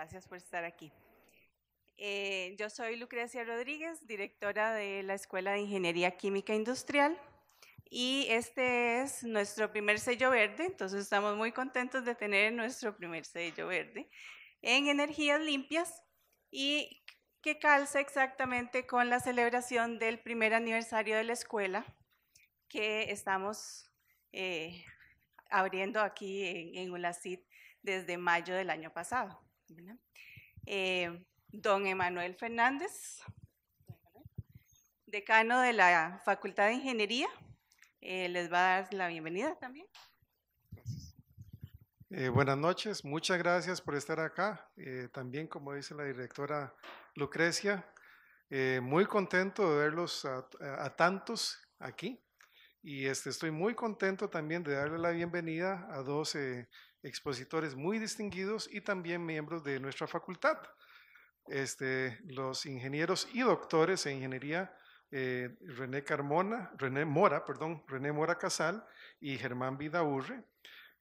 gracias por estar aquí. Eh, yo soy Lucrecia Rodríguez, directora de la Escuela de Ingeniería Química Industrial y este es nuestro primer sello verde, entonces estamos muy contentos de tener nuestro primer sello verde en energías limpias y que calza exactamente con la celebración del primer aniversario de la escuela que estamos eh, abriendo aquí en, en desde mayo del año pasado. Eh, don Emanuel Fernández, decano de la Facultad de Ingeniería, eh, les va a dar la bienvenida también. Eh, buenas noches, muchas gracias por estar acá. también, como dice la directora Lucrecia, muy contento de verlos a, tantos aquí. Y este, estoy muy contento también de darle la bienvenida a dos expositores muy distinguidos y también miembros de nuestra facultad. Este, los ingenieros y doctores en ingeniería eh, René Carmona, René Mora, perdón, René Casal y Germán Vidaurre.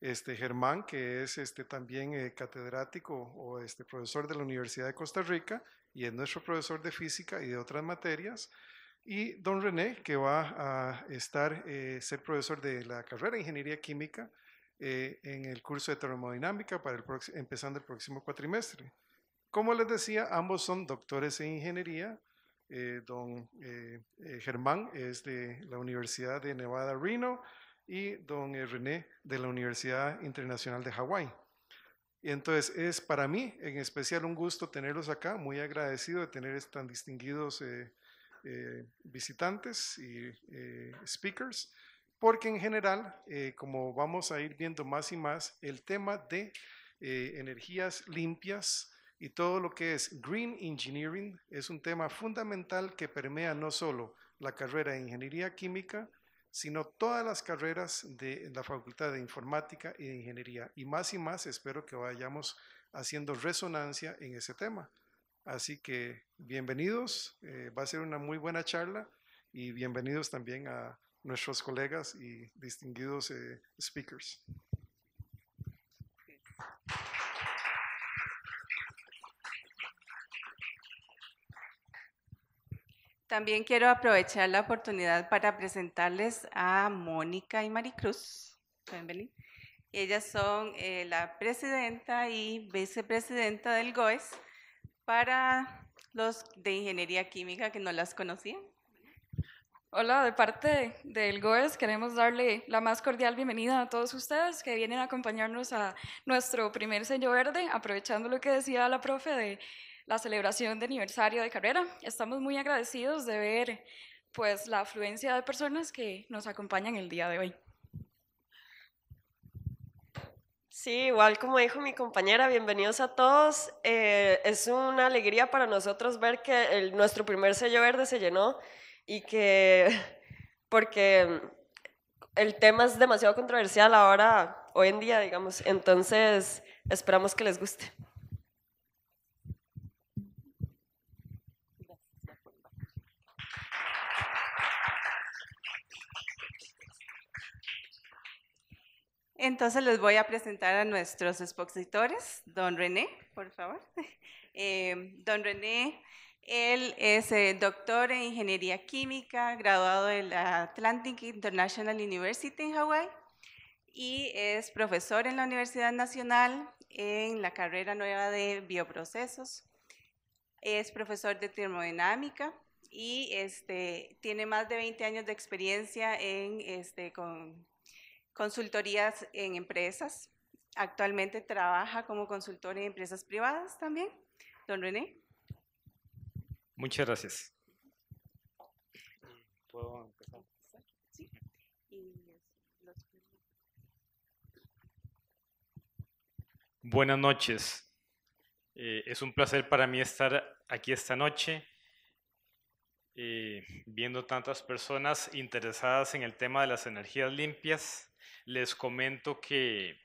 Este, Germán, que es este, también eh, catedrático o este, profesor de la Universidad de Costa Rica y es nuestro profesor de física y de otras materias. Y don René, que va a estar, eh, ser profesor de la carrera de Ingeniería Química eh, en el curso de termodinámica para el empezando el próximo cuatrimestre. Como les decía, ambos son doctores en ingeniería. Eh, don eh, Germán es de la Universidad de Nevada, Reno, y don René de la Universidad Internacional de Hawái. Y entonces es para mí en especial un gusto tenerlos acá, muy agradecido de tener tan distinguidos visitantes y speakers porque en general, eh, como vamos a ir viendo más y más, el tema de eh, energías limpias y todo lo que es green engineering es un tema fundamental que permea no solo la carrera de ingeniería química, sino todas las carreras de la Facultad de Informática y de Ingeniería. Y más y más espero que vayamos haciendo resonancia en ese tema. Así que bienvenidos, eh, va a ser una muy buena charla y bienvenidos también a, nuestros colegas y distinguidos eh, speakers. También quiero aprovechar la oportunidad para presentarles a Mónica y Maricruz. Ellas son eh, la presidenta y vicepresidenta del GOES para los de ingeniería química que no las conocían. Hola, de parte del GOES queremos darle la más cordial bienvenida a todos ustedes que vienen a acompañarnos a nuestro primer sello verde, aprovechando lo que decía la profe de la celebración de aniversario de carrera. Estamos muy agradecidos de ver pues la afluencia de personas que nos acompañan el día de hoy. Sí, igual como dijo mi compañera, bienvenidos a todos. Eh, es una alegría para nosotros ver que nuestro primer sello verde se llenó y que porque el tema es demasiado controversial ahora, hoy en día, digamos. Entonces, esperamos que les guste. Entonces les voy a presentar a nuestros expositores. Don René, por favor. Eh, don René él es eh, doctor en ingeniería química, graduado de la Atlantic International University en Hawái y es profesor en la Universidad Nacional en la carrera nueva de bioprocesos. Es profesor de termodinámica y este, tiene más de 20 años de experiencia en este, con consultorías en empresas. Actualmente trabaja como consultor en empresas privadas también. Don René. Muchas gracias. Buenas noches. Eh, es un placer para mí estar aquí esta noche, eh, viendo tantas personas interesadas en el tema de las energías limpias. Les comento que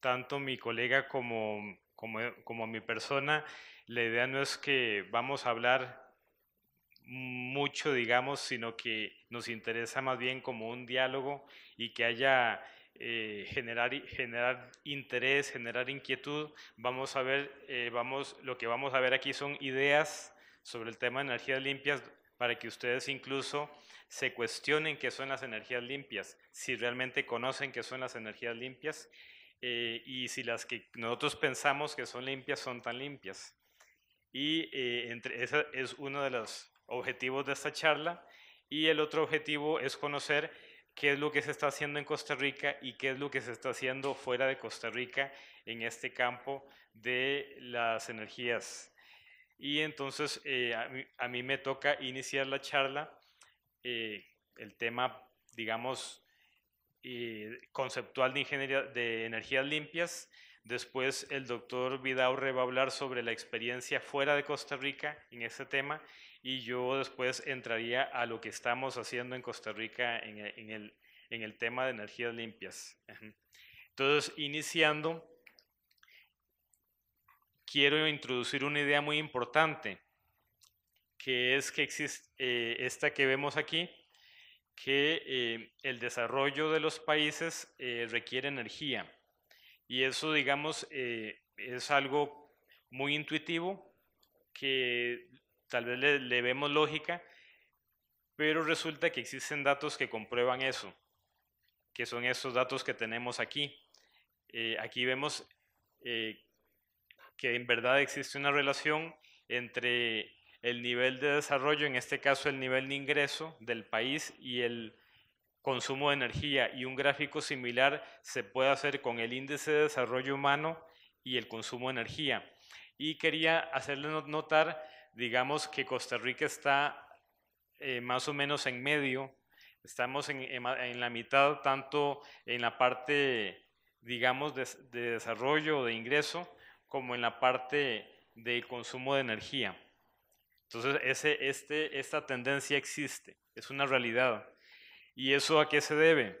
tanto mi colega como, como mi persona, la idea no es que vamos a hablar mucho, digamos, sino que nos interesa más bien como un diálogo y que haya eh, generar, generar interés, generar inquietud. Vamos a ver, eh, vamos, lo que vamos a ver aquí son ideas sobre el tema de energías limpias para que ustedes incluso se cuestionen qué son las energías limpias, si realmente conocen qué son las energías limpias eh, y si las que nosotros pensamos que son limpias son tan limpias. Y eh, entre, esa es una de las objetivos de esta charla y el otro objetivo es conocer qué es lo que se está haciendo en Costa Rica y qué es lo que se está haciendo fuera de Costa Rica en este campo de las energías. Y entonces eh, a, mí, me toca iniciar la charla, eh, el tema, digamos, eh, conceptual de, ingeniería, de energías limpias. Después el doctor Vidaurre va a hablar sobre la experiencia fuera de Costa Rica en este tema y yo después entraría a lo que estamos haciendo en Costa Rica en, e, el, tema de energías limpias. Entonces, iniciando, quiero introducir una idea muy importante, que es que existe eh, esta que vemos aquí, que eh, el desarrollo de los países eh, requiere energía. Y eso, digamos, es algo muy intuitivo que tal vez le, vemos lógica, pero resulta que existen datos que comprueban eso, que son estos datos que tenemos aquí. Eh, aquí vemos eh, que en verdad existe una relación entre el nivel de desarrollo, en este caso el nivel de ingreso del país y el consumo de energía y un gráfico similar se puede hacer con el índice de desarrollo humano y el consumo de energía. Y quería hacerle notar digamos que Costa Rica está eh, más o menos en medio, estamos en, la mitad, tanto en la parte, digamos, de, desarrollo o de ingreso, como en la parte de consumo de energía. Entonces, ese, este, esta tendencia existe, es una realidad. ¿Y eso a qué se debe?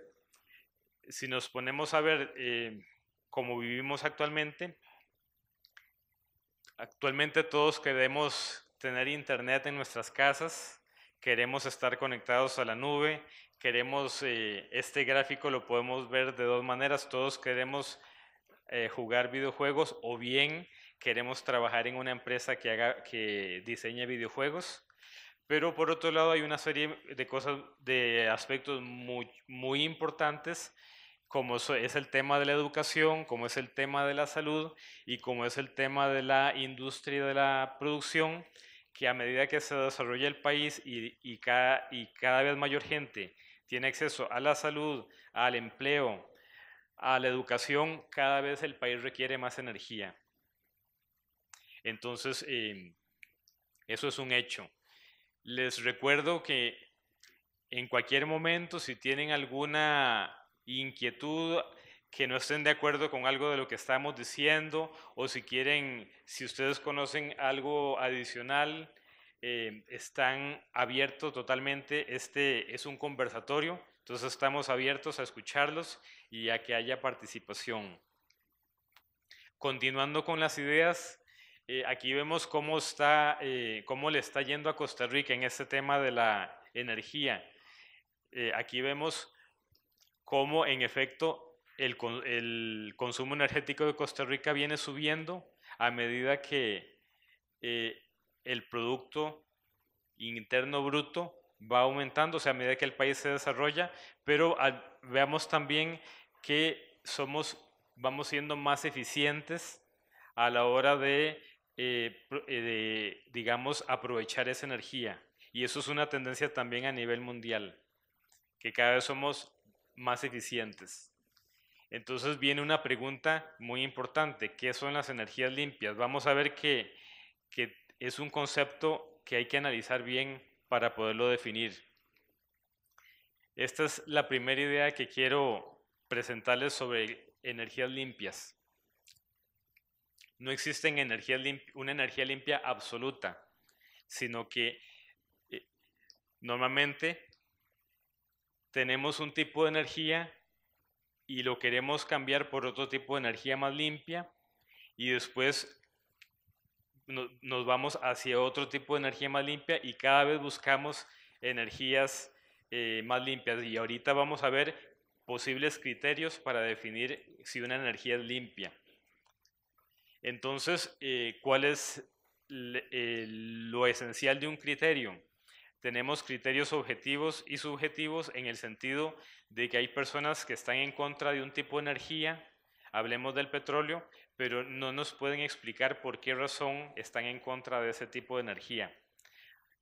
Si nos ponemos a ver eh, cómo vivimos actualmente, actualmente todos queremos tener internet en nuestras casas, queremos estar conectados a la nube, queremos, eh, este gráfico lo podemos ver de dos maneras, todos queremos eh, jugar videojuegos o bien queremos trabajar en una empresa que, haga, que diseñe videojuegos. Pero por otro lado hay una serie de cosas, de aspectos muy, muy importantes como es el tema de la educación, como es el tema de la salud y como es el tema de la industria de la producción, que a medida que se desarrolla el país y, y, cada, y cada vez mayor gente tiene acceso a la salud, al empleo, a la educación, cada vez el país requiere más energía. Entonces, em, eso es un hecho. Les recuerdo que en cualquier momento, si tienen alguna inquietud, que no estén de acuerdo con algo de lo que estamos diciendo o si quieren, si ustedes conocen algo adicional, eh, están abiertos totalmente. Este es un conversatorio, entonces estamos abiertos a escucharlos y a que haya participación. Continuando con las ideas, eh, aquí vemos cómo, está, eh, cómo le está yendo a Costa Rica en este tema de la energía. aquí vemos cómo en efecto el, consumo energético de Costa Rica viene subiendo a medida que eh, el Producto Interno Bruto va aumentando, o sea, a medida que el país se desarrolla, pero veamos también que somos, vamos siendo más eficientes a la hora de, eh, eh, de, digamos, aprovechar esa energía. Y eso es una tendencia también a nivel mundial, que cada vez somos más eficientes. Entonces viene una pregunta muy importante, ¿qué son las energías limpias? Vamos a ver que, es un concepto que hay que analizar bien para poderlo definir. Esta es la primera idea que quiero presentarles sobre energías limpias. No existe una energía limpia absoluta, sino que eh, normalmente tenemos un tipo de energía y lo queremos cambiar por otro tipo de energía más limpia y después nos vamos hacia otro tipo de energía más limpia y cada vez buscamos energías eh, más limpias. Y ahorita vamos a ver posibles criterios para definir si una energía es limpia. Entonces, eh, ¿cuál es eh, lo esencial de un criterio? Tenemos criterios objetivos y subjetivos en el sentido de que hay personas que están en contra de un tipo de energía, hablemos del petróleo, pero no nos pueden explicar por qué razón están en contra de ese tipo de energía.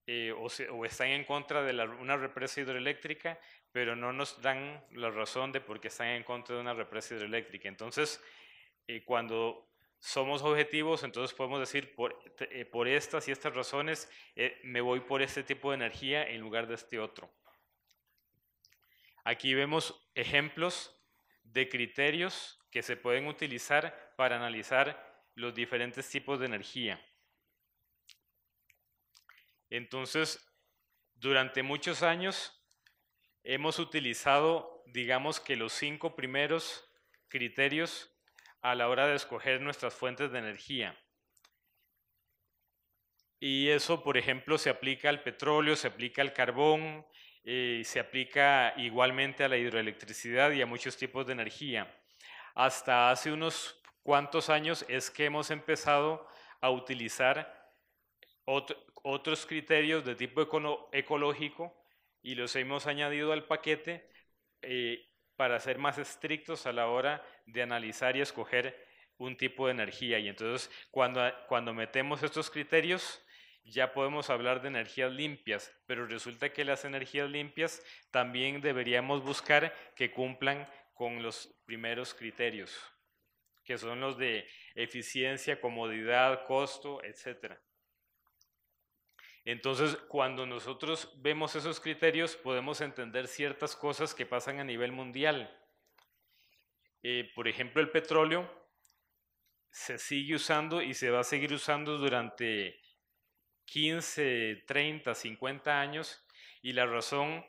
Eh, o, o, están en contra de una represa hidroeléctrica, pero no nos dan la razón de por qué están en contra de una represa hidroeléctrica. Entonces, eh, cuando somos objetivos, entonces podemos decir, por, eh, estas y estas razones, eh, me voy por este tipo de energía en lugar de este otro. Aquí vemos ejemplos de criterios que se pueden utilizar para analizar los diferentes tipos de energía. Entonces, durante muchos años hemos utilizado, digamos que los cinco primeros criterios a la hora de escoger nuestras fuentes de energía. Y eso, por ejemplo, se aplica al petróleo, se aplica al carbón, eh, se aplica igualmente a la hidroelectricidad y a muchos tipos de energía. Hasta hace unos cuantos años es que hemos empezado a utilizar otros criterios de tipo ecológico y los hemos añadido al paquete eh, para ser más estrictos a la hora de analizar y escoger un tipo de energía. Y entonces cuando, cuando metemos estos criterios, ya podemos hablar de energías limpias, pero resulta que las energías limpias también deberíamos buscar que cumplan con los primeros criterios, que son los de eficiencia, comodidad, costo, etcétera. Entonces, cuando nosotros vemos esos criterios, podemos entender ciertas cosas que pasan a nivel mundial. Eh, por ejemplo, el petróleo se sigue usando y se va a seguir usando durante 15, 30, 50 años y la razón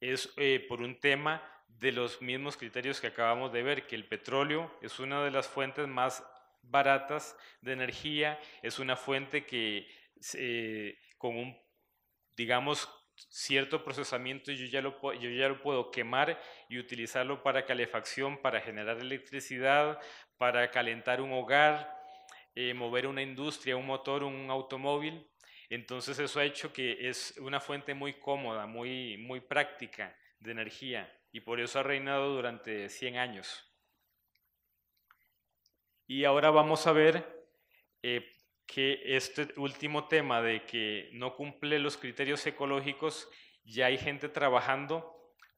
es eh, por un tema de los mismos criterios que acabamos de ver, que el petróleo es una de las fuentes más baratas de energía, es una fuente que eh, con un, digamos, cierto procesamiento, yo ya, lo, yo ya lo puedo quemar y utilizarlo para calefacción, para generar electricidad, para calentar un hogar, eh, mover una industria, un motor, un automóvil. Entonces eso ha hecho que es una fuente muy cómoda, muy, muy práctica de energía y por eso ha reinado durante 100 años. Y ahora vamos a ver eh, que este último tema de que no cumple los criterios ecológicos, ya hay gente trabajando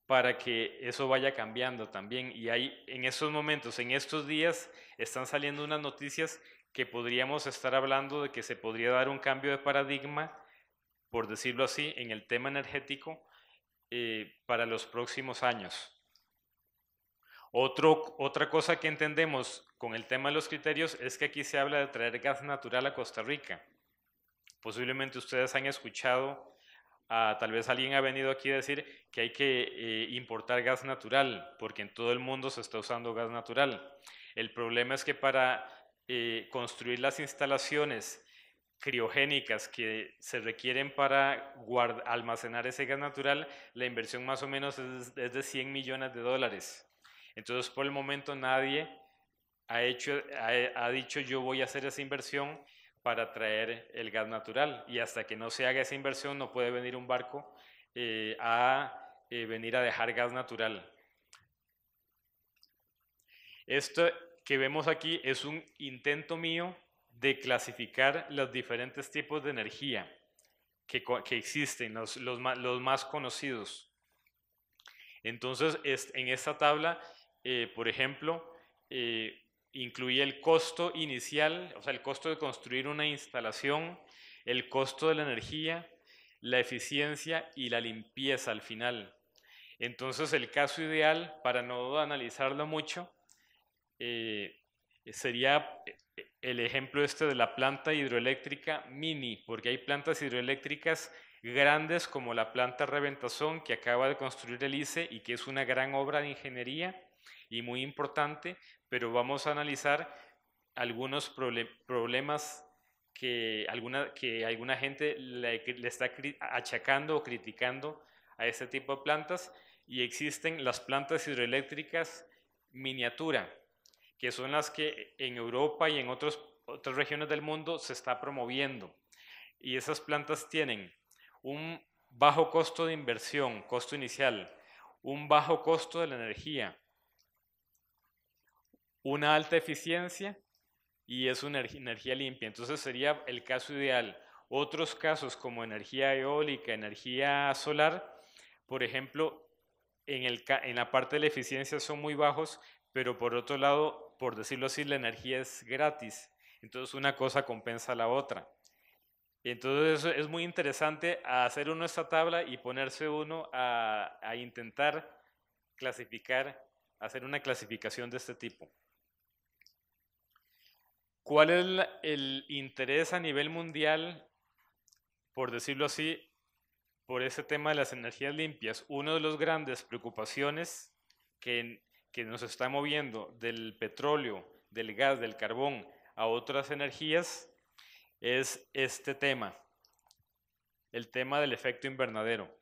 para que eso vaya cambiando también. Y hay en estos momentos, en estos días, están saliendo unas noticias que podríamos estar hablando de que se podría dar un cambio de paradigma, por decirlo así, en el tema energético eh, para los próximos años otra cosa que entendemos con el tema de los criterios es que aquí se habla de traer gas natural a Costa Rica. Posiblemente ustedes han escuchado, a ah, tal vez alguien ha venido aquí a decir que hay que eh, importar gas natural, porque en todo el mundo se está usando gas natural. El problema es que para eh, construir las instalaciones criogénicas que se requieren para almacenar ese gas natural, la inversión más o menos es, es de 100 millones de dólares. Entonces, por el momento nadie ha, hecho, ha, dicho yo voy a hacer esa inversión para traer el gas natural. Y hasta que no se haga esa inversión, no puede venir un barco eh, a eh, venir a dejar gas natural. Esto que vemos aquí es un intento mío de clasificar los diferentes tipos de energía que, existen, los, más conocidos. Entonces, en esta tabla eh, por ejemplo, eh, incluía el costo inicial, o sea, el costo de construir una instalación, el costo de la energía, la eficiencia y la limpieza al final. Entonces, el caso ideal, para no analizarlo mucho, eh, sería el ejemplo este de la planta hidroeléctrica mini, porque hay plantas hidroeléctricas grandes como la planta Reventazón que acaba de construir el ICE y que es una gran obra de ingeniería, y muy importante, pero vamos a analizar algunos problemas que alguna, que alguna gente le, está achacando o criticando a este tipo de plantas y existen las plantas hidroeléctricas miniatura, que son las que en Europa y en otros, otras regiones del mundo se está promoviendo. Y esas plantas tienen un bajo costo de inversión, costo inicial, un bajo costo de la energía, una alta eficiencia y es una energía limpia. Entonces sería el caso ideal. Otros casos como energía eólica, energía solar, por ejemplo, en, la parte de la eficiencia son muy bajos, pero por otro lado, por decirlo así, la energía es gratis. Entonces una cosa compensa a la otra. Entonces es muy interesante hacer uno esta tabla y ponerse uno a intentar clasificar, hacer una clasificación de este tipo. ¿Cuál es el interés a nivel mundial, por decirlo así, por ese tema de las energías limpias? Una de las grandes preocupaciones que, que nos está moviendo del petróleo, del gas, del carbón a otras energías es este tema, el tema del efecto invernadero,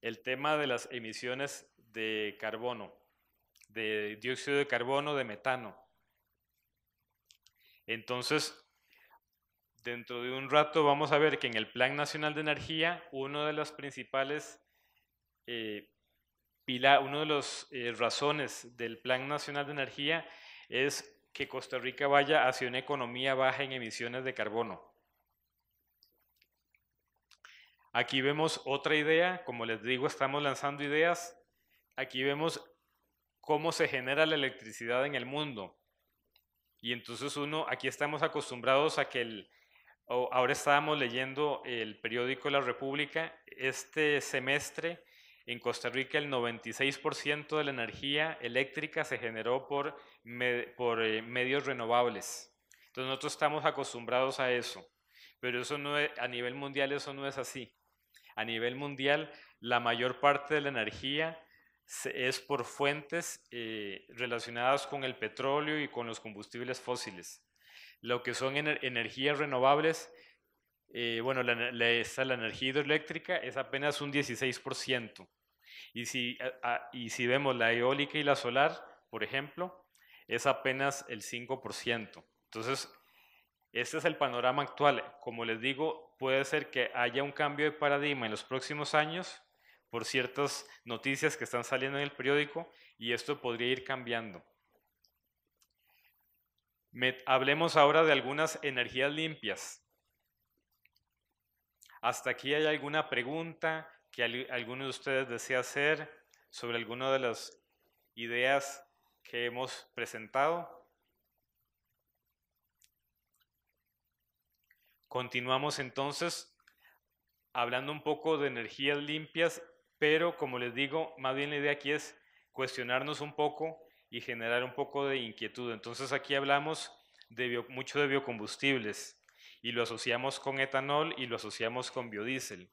el tema de las emisiones de carbono, de dióxido de carbono, de metano entonces, dentro de un rato vamos a ver que en el Plan Nacional de Energía, uno de los principales eh, una uno de los eh, razones del Plan Nacional de Energía es que Costa Rica vaya hacia una economía baja en emisiones de carbono. Aquí vemos otra idea, como les digo, estamos lanzando ideas. Aquí vemos cómo se genera la electricidad en el mundo. Y entonces uno, aquí estamos acostumbrados a que el, ahora estábamos leyendo el periódico La República, este semestre en Costa Rica el 96% de la energía eléctrica se generó por, por eh, medios renovables. Entonces nosotros estamos acostumbrados a eso, pero eso no a nivel mundial eso no es así. A nivel mundial, la mayor parte de la energía es por fuentes eh, relacionadas con el petróleo y con los combustibles fósiles. Lo que son energías renovables, eh, bueno, la, la, energía hidroeléctrica es apenas un 16%. Y si, y si vemos la eólica y la solar, por ejemplo, es apenas el 5%. Entonces, este es el panorama actual. Como les digo, puede ser que haya un cambio de paradigma en los próximos años por ciertas noticias que están saliendo en el periódico y esto podría ir cambiando. hablemos ahora de algunas energías limpias. Hasta aquí hay alguna pregunta que alguno de ustedes desea hacer sobre alguna de las ideas que hemos presentado. Continuamos entonces hablando un poco de energías limpias pero como les digo, más bien la idea aquí es cuestionarnos un poco y generar un poco de inquietud. Entonces aquí hablamos de mucho de biocombustibles y lo asociamos con etanol y lo asociamos con biodiesel.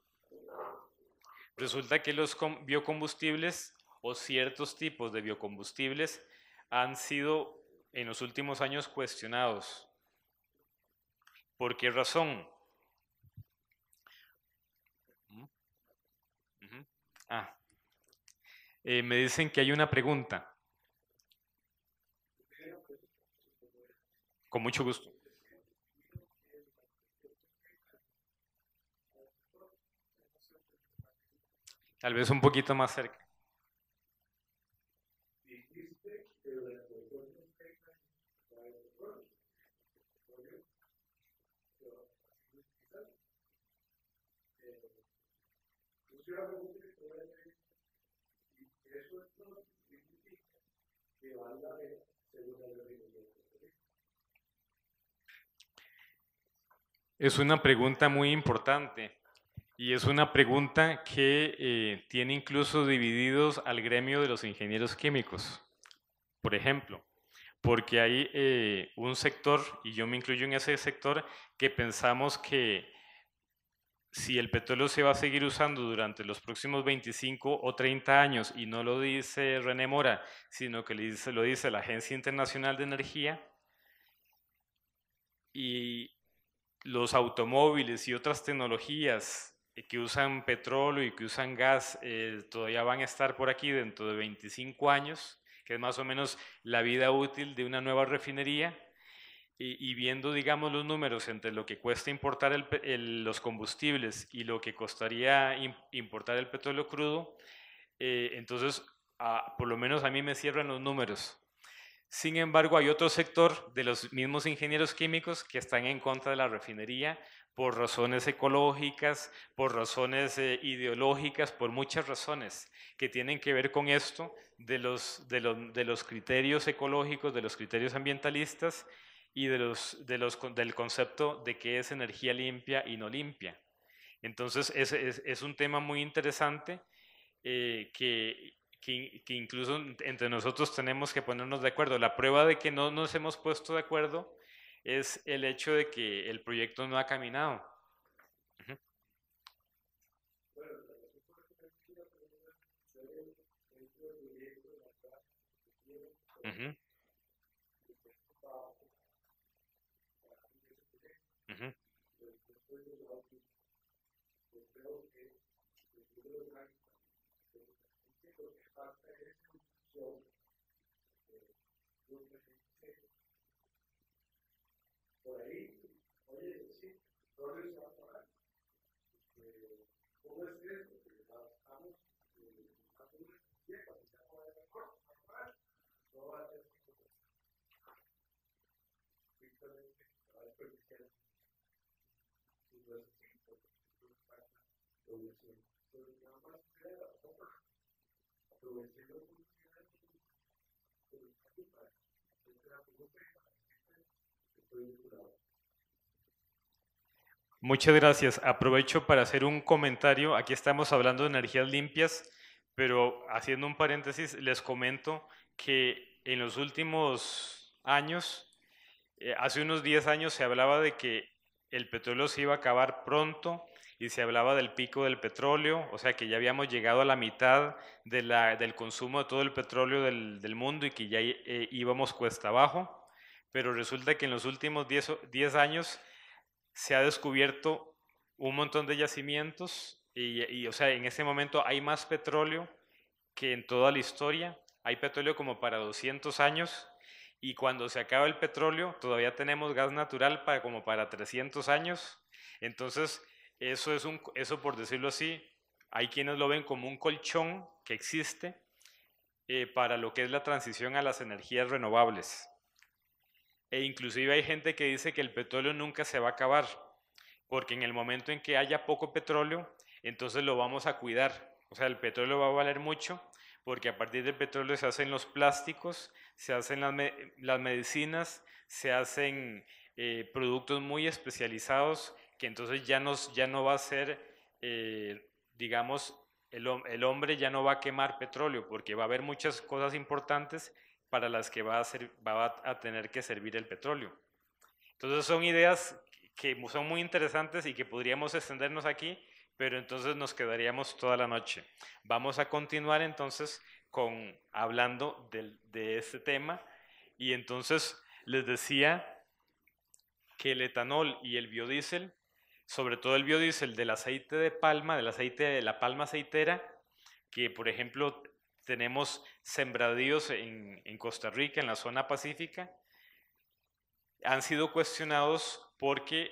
Resulta que los biocombustibles o ciertos tipos de biocombustibles han sido en los últimos años cuestionados. ¿Por qué razón? Ah. Eh, me dicen que hay una pregunta. Con mucho gusto. Tal vez un poquito más cerca. Es una pregunta muy importante y es una pregunta que eh, tiene incluso divididos al gremio de los ingenieros químicos, por ejemplo, porque hay eh, un sector, y yo me incluyo en ese sector, que pensamos que si el petróleo se va a seguir usando durante los próximos 25 o 30 años, y no lo dice René Mora, sino que lo dice la Agencia Internacional de Energía, y los automóviles y otras tecnologías eh, que usan petróleo y que usan gas eh, todavía van a estar por aquí dentro de 25 años, que es más o menos la vida útil de una nueva refinería, y, viendo, digamos, los números entre lo que cuesta importar los combustibles y lo que costaría importar el petróleo crudo, eh, entonces, ah, por lo menos a mí me cierran los números sin embargo, hay otro sector de los mismos ingenieros químicos que están en contra de la refinería por razones ecológicas, por razones eh, ideológicas, por muchas razones que tienen que ver con esto de los, de, los, criterios ecológicos, de los criterios ambientalistas y de los, de los, del concepto de qué es energía limpia y no limpia. Entonces, es, es, un tema muy interesante eh, que, que, incluso entre nosotros tenemos que ponernos de acuerdo. La prueba de que no nos hemos puesto de acuerdo es el hecho de que el proyecto no ha caminado. Então, é, que eu faço é é o Muchas gracias. Aprovecho para hacer un comentario. Aquí estamos hablando de energías limpias, pero haciendo un paréntesis, les comento que en los últimos años, eh, hace unos 10 años se hablaba de que el petróleo se iba a acabar pronto y se hablaba del pico del petróleo, o sea que ya habíamos llegado a la mitad de del consumo de todo el petróleo del, mundo y que ya eh, íbamos cuesta abajo, pero resulta que en los últimos 10 años se ha descubierto un montón de yacimientos y, o sea, en este momento hay más petróleo que en toda la historia, hay petróleo como para 200 años y cuando se acaba el petróleo todavía tenemos gas natural para como para 300 años, entonces eso, es un, eso, por decirlo así, hay quienes lo ven como un colchón que existe eh, para lo que es la transición a las energías renovables. E inclusive hay gente que dice que el petróleo nunca se va a acabar, porque en el momento en que haya poco petróleo, entonces lo vamos a cuidar. O sea, el petróleo va a valer mucho, porque a partir del petróleo se hacen los plásticos, se hacen las, medicinas, se hacen eh, productos muy especializados que entonces ya, nos, ya no va a ser, eh, digamos, el, hombre ya no va a quemar petróleo, porque va a haber muchas cosas importantes para las que va a, ser, va a tener que servir el petróleo. Entonces son ideas que son muy interesantes y que podríamos extendernos aquí, pero entonces nos quedaríamos toda la noche. Vamos a continuar entonces con hablando de este tema y entonces les decía que el etanol y el biodiesel sobre todo el biodiesel del aceite de palma, del aceite de la palma aceitera, que por ejemplo tenemos sembradíos en, Costa Rica, en la zona pacífica, han sido cuestionados porque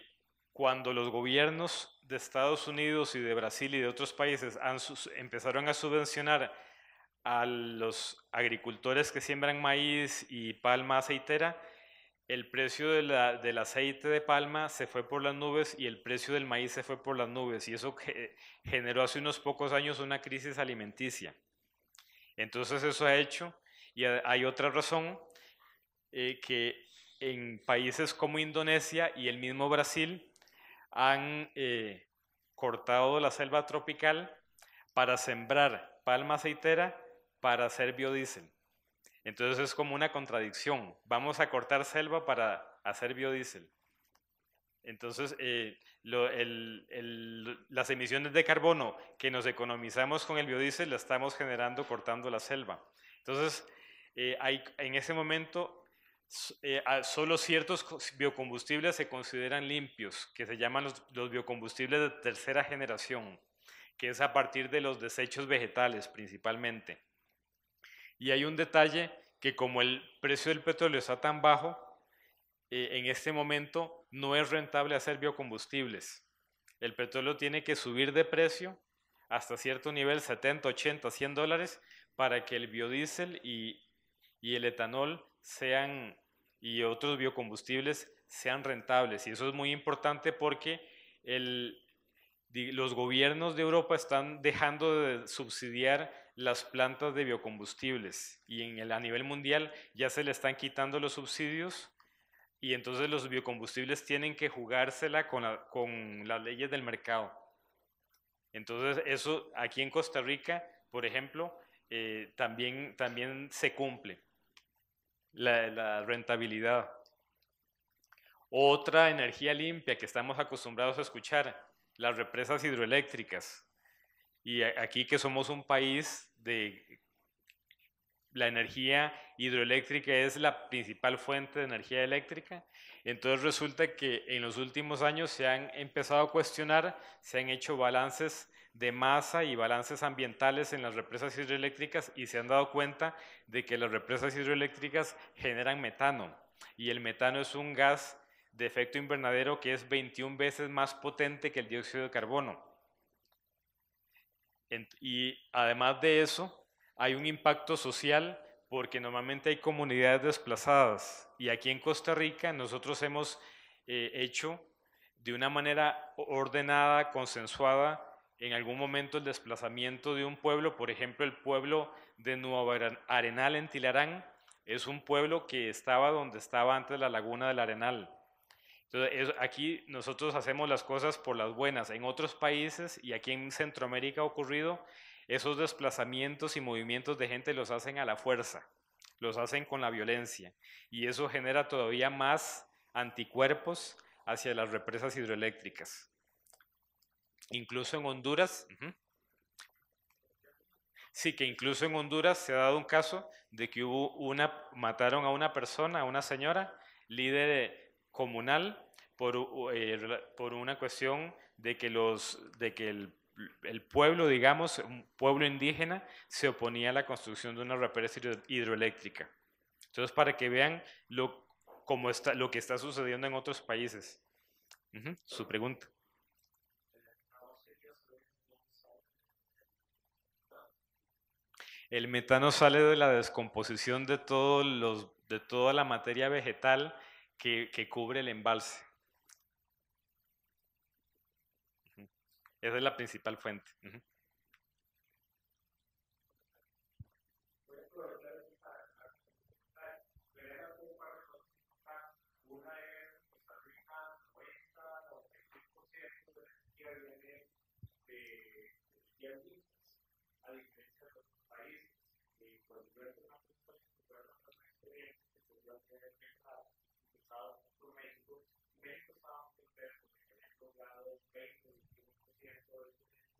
cuando los gobiernos de Estados Unidos y de Brasil y de otros países han empezaron a subvencionar a los agricultores que siembran maíz y palma aceitera, el precio del aceite de palma se fue por las nubes y el precio del maíz se fue por las nubes. Y eso generó hace unos pocos años una crisis alimenticia. Entonces eso ha hecho, y hay otra razón, eh, que en países como Indonesia y el mismo Brasil han eh, cortado la selva tropical para sembrar palma aceitera para hacer biodiesel. Entonces es como una contradicción. Vamos a cortar selva para hacer biodiesel. Entonces, eh, las emisiones de carbono que nos economizamos con el biodiesel las estamos generando cortando la selva. Entonces, eh, hay, en ese momento, eh, solo ciertos biocombustibles se consideran limpios, que se llaman los biocombustibles de tercera generación, que es a partir de los desechos vegetales principalmente. Y hay un detalle que como el precio del petróleo está tan bajo, eh, en este momento no es rentable hacer biocombustibles. El petróleo tiene que subir de precio hasta cierto nivel, 70, 80, 100 dólares, para que el biodiesel y, el etanol sean y otros biocombustibles sean rentables. Y eso es muy importante porque los gobiernos de Europa están dejando de subsidiar las plantas de biocombustibles y en el, a nivel mundial ya se le están quitando los subsidios y entonces los biocombustibles tienen que jugársela con, con las leyes del mercado. Entonces eso aquí en Costa Rica, por ejemplo, eh, también, también se cumple la rentabilidad. Otra energía limpia que estamos acostumbrados a escuchar, las represas hidroeléctricas. Y aquí que somos un país de la energía hidroeléctrica es la principal fuente de energía eléctrica, entonces resulta que en los últimos años se han empezado a cuestionar, se han hecho balances de masa y balances ambientales en las represas hidroeléctricas y se han dado cuenta de que las represas hidroeléctricas generan metano y el metano es un gas de efecto invernadero que es 21 veces más potente que el dióxido de carbono. Y además de eso, hay un impacto social porque normalmente hay comunidades desplazadas y aquí en Costa Rica nosotros hemos eh, hecho de una manera ordenada, consensuada, en algún momento el desplazamiento de un pueblo, por ejemplo el pueblo de Nuevo Arenal en Tilarán, es un pueblo que estaba donde estaba antes la laguna del Arenal entonces, aquí nosotros hacemos las cosas por las buenas. En otros países y aquí en Centroamérica ha ocurrido, esos desplazamientos y movimientos de gente los hacen a la fuerza, los hacen con la violencia. Y eso genera todavía más anticuerpos hacia las represas hidroeléctricas. Incluso en Honduras, sí, que incluso en Honduras se ha dado un caso de que hubo una, mataron a una persona, a una señora, líder comunal por, eh, por una cuestión de que, los, de que el, pueblo, digamos, un pueblo indígena, se oponía a la construcción de una represa hidroeléctrica. Entonces, para que vean lo, cómo está, lo que está sucediendo en otros países. Su pregunta. El metano sale de la descomposición de, todos los, de toda la materia vegetal que, cubre el embalse. Esa es la principal fuente.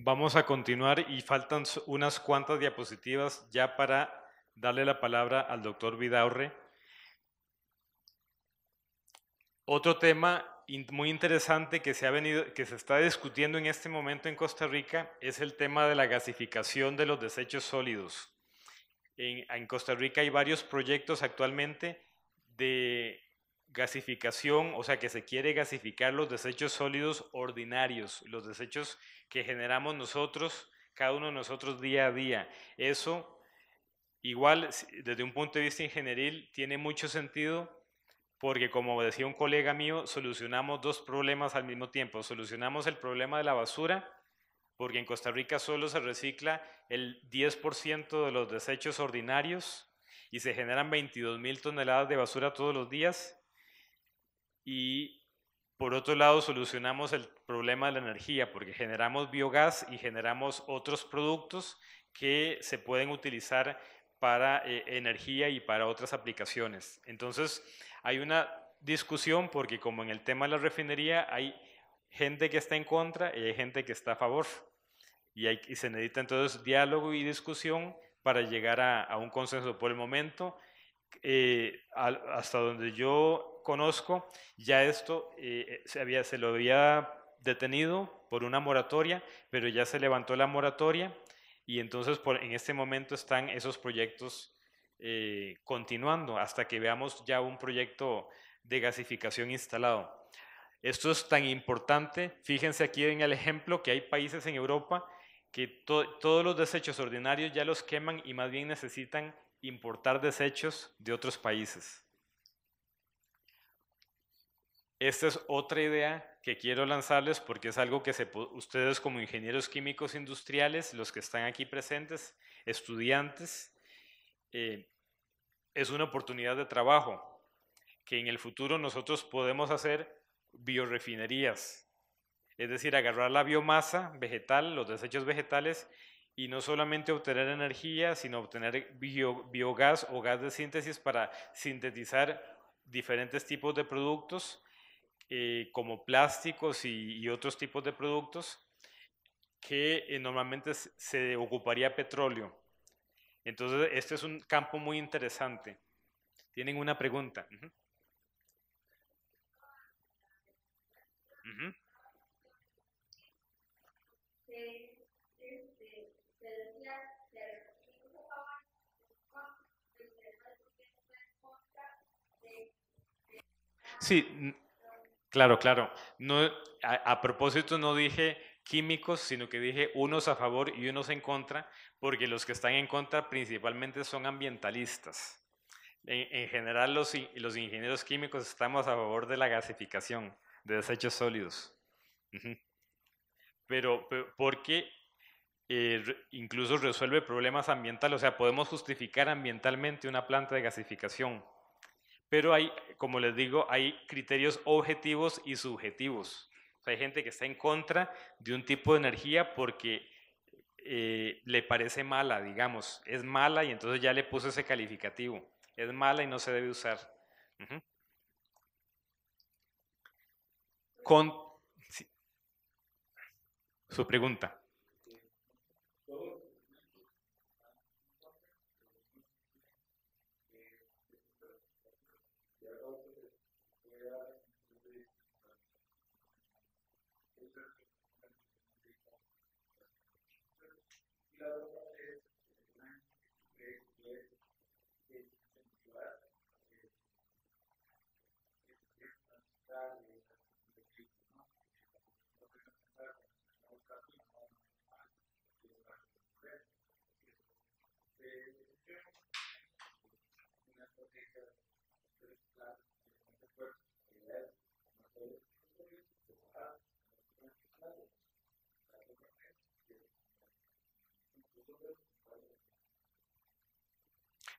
Vamos a continuar y faltan unas cuantas diapositivas ya para darle la palabra al doctor Vidaurre. Otro tema muy interesante que se, ha venido, que se está discutiendo en este momento en Costa Rica es el tema de la gasificación de los desechos sólidos. En, en Costa Rica hay varios proyectos actualmente de gasificación, o sea que se quiere gasificar los desechos sólidos ordinarios, los desechos que generamos nosotros, cada uno de nosotros día a día. Eso, igual, desde un punto de vista ingenieril, tiene mucho sentido porque como decía un colega mío, solucionamos dos problemas al mismo tiempo. Solucionamos el problema de la basura, porque en Costa Rica solo se recicla el 10% de los desechos ordinarios y se generan 22 mil toneladas de basura todos los días. Y por otro lado, solucionamos el problema de la energía, porque generamos biogás y generamos otros productos que se pueden utilizar para eh, energía y para otras aplicaciones. Entonces, hay una discusión porque como en el tema de la refinería hay gente que está en contra y hay gente que está a favor. Y, se necesita entonces diálogo y discusión para llegar a, un consenso. Por el momento, eh, hasta donde yo conozco, ya esto eh, eh, se, había, se lo había detenido por una moratoria, pero ya se levantó la moratoria y entonces por, en este momento están esos proyectos eh, continuando hasta que veamos ya un proyecto de gasificación instalado. Esto es tan importante. Fíjense aquí en el ejemplo que hay países en Europa que todos los desechos ordinarios ya los queman y más bien necesitan importar desechos de otros países. Esta es otra idea que quiero lanzarles porque es algo que se ustedes como ingenieros químicos industriales, los que están aquí presentes, estudiantes, eh, es una oportunidad de trabajo, que en el futuro nosotros podemos hacer biorefinerías, es decir, agarrar la biomasa vegetal, los desechos vegetales, y no solamente obtener energía, sino obtener biogás o gas de síntesis para sintetizar diferentes tipos de productos, eh, como plásticos y, otros tipos de productos, que eh, normalmente se ocuparía petróleo. Entonces, este es un campo muy interesante. Tienen una pregunta. Sí, claro, claro. No, a propósito no dije químicos, sino que dije unos a favor y unos en contra, porque los que están en contra principalmente son ambientalistas. En, general los, los, ingenieros químicos estamos a favor de la gasificación de desechos sólidos. Pero, porque eh, incluso resuelve problemas ambientales, o sea, podemos justificar ambientalmente una planta de gasificación. Pero hay, como les digo, hay criterios objetivos y subjetivos. hay gente que está en contra de un tipo de energía porque eh, le parece mala, digamos, es mala y entonces ya le puso ese calificativo, es mala y no se debe usar. Con su pregunta.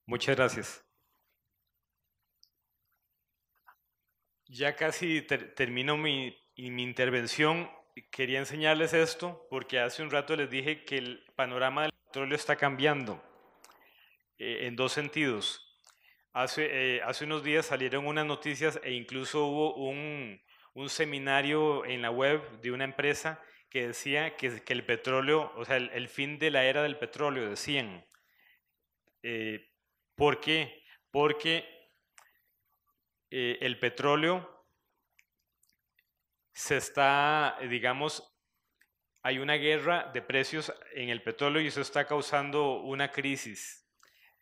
Muchas gracias. Ya casi termino mi, intervención. Quería enseñarles esto porque hace un rato les dije que el panorama del petróleo está cambiando eh, en dos sentidos. Eh, hace, unos días salieron unas noticias e incluso hubo un, seminario en la web de una empresa que decía que, el petróleo, o sea, el, fin de la era del petróleo, decían. Eh, ¿Por qué? Porque eh, el petróleo se está, digamos, hay una guerra de precios en el petróleo y eso está causando una crisis.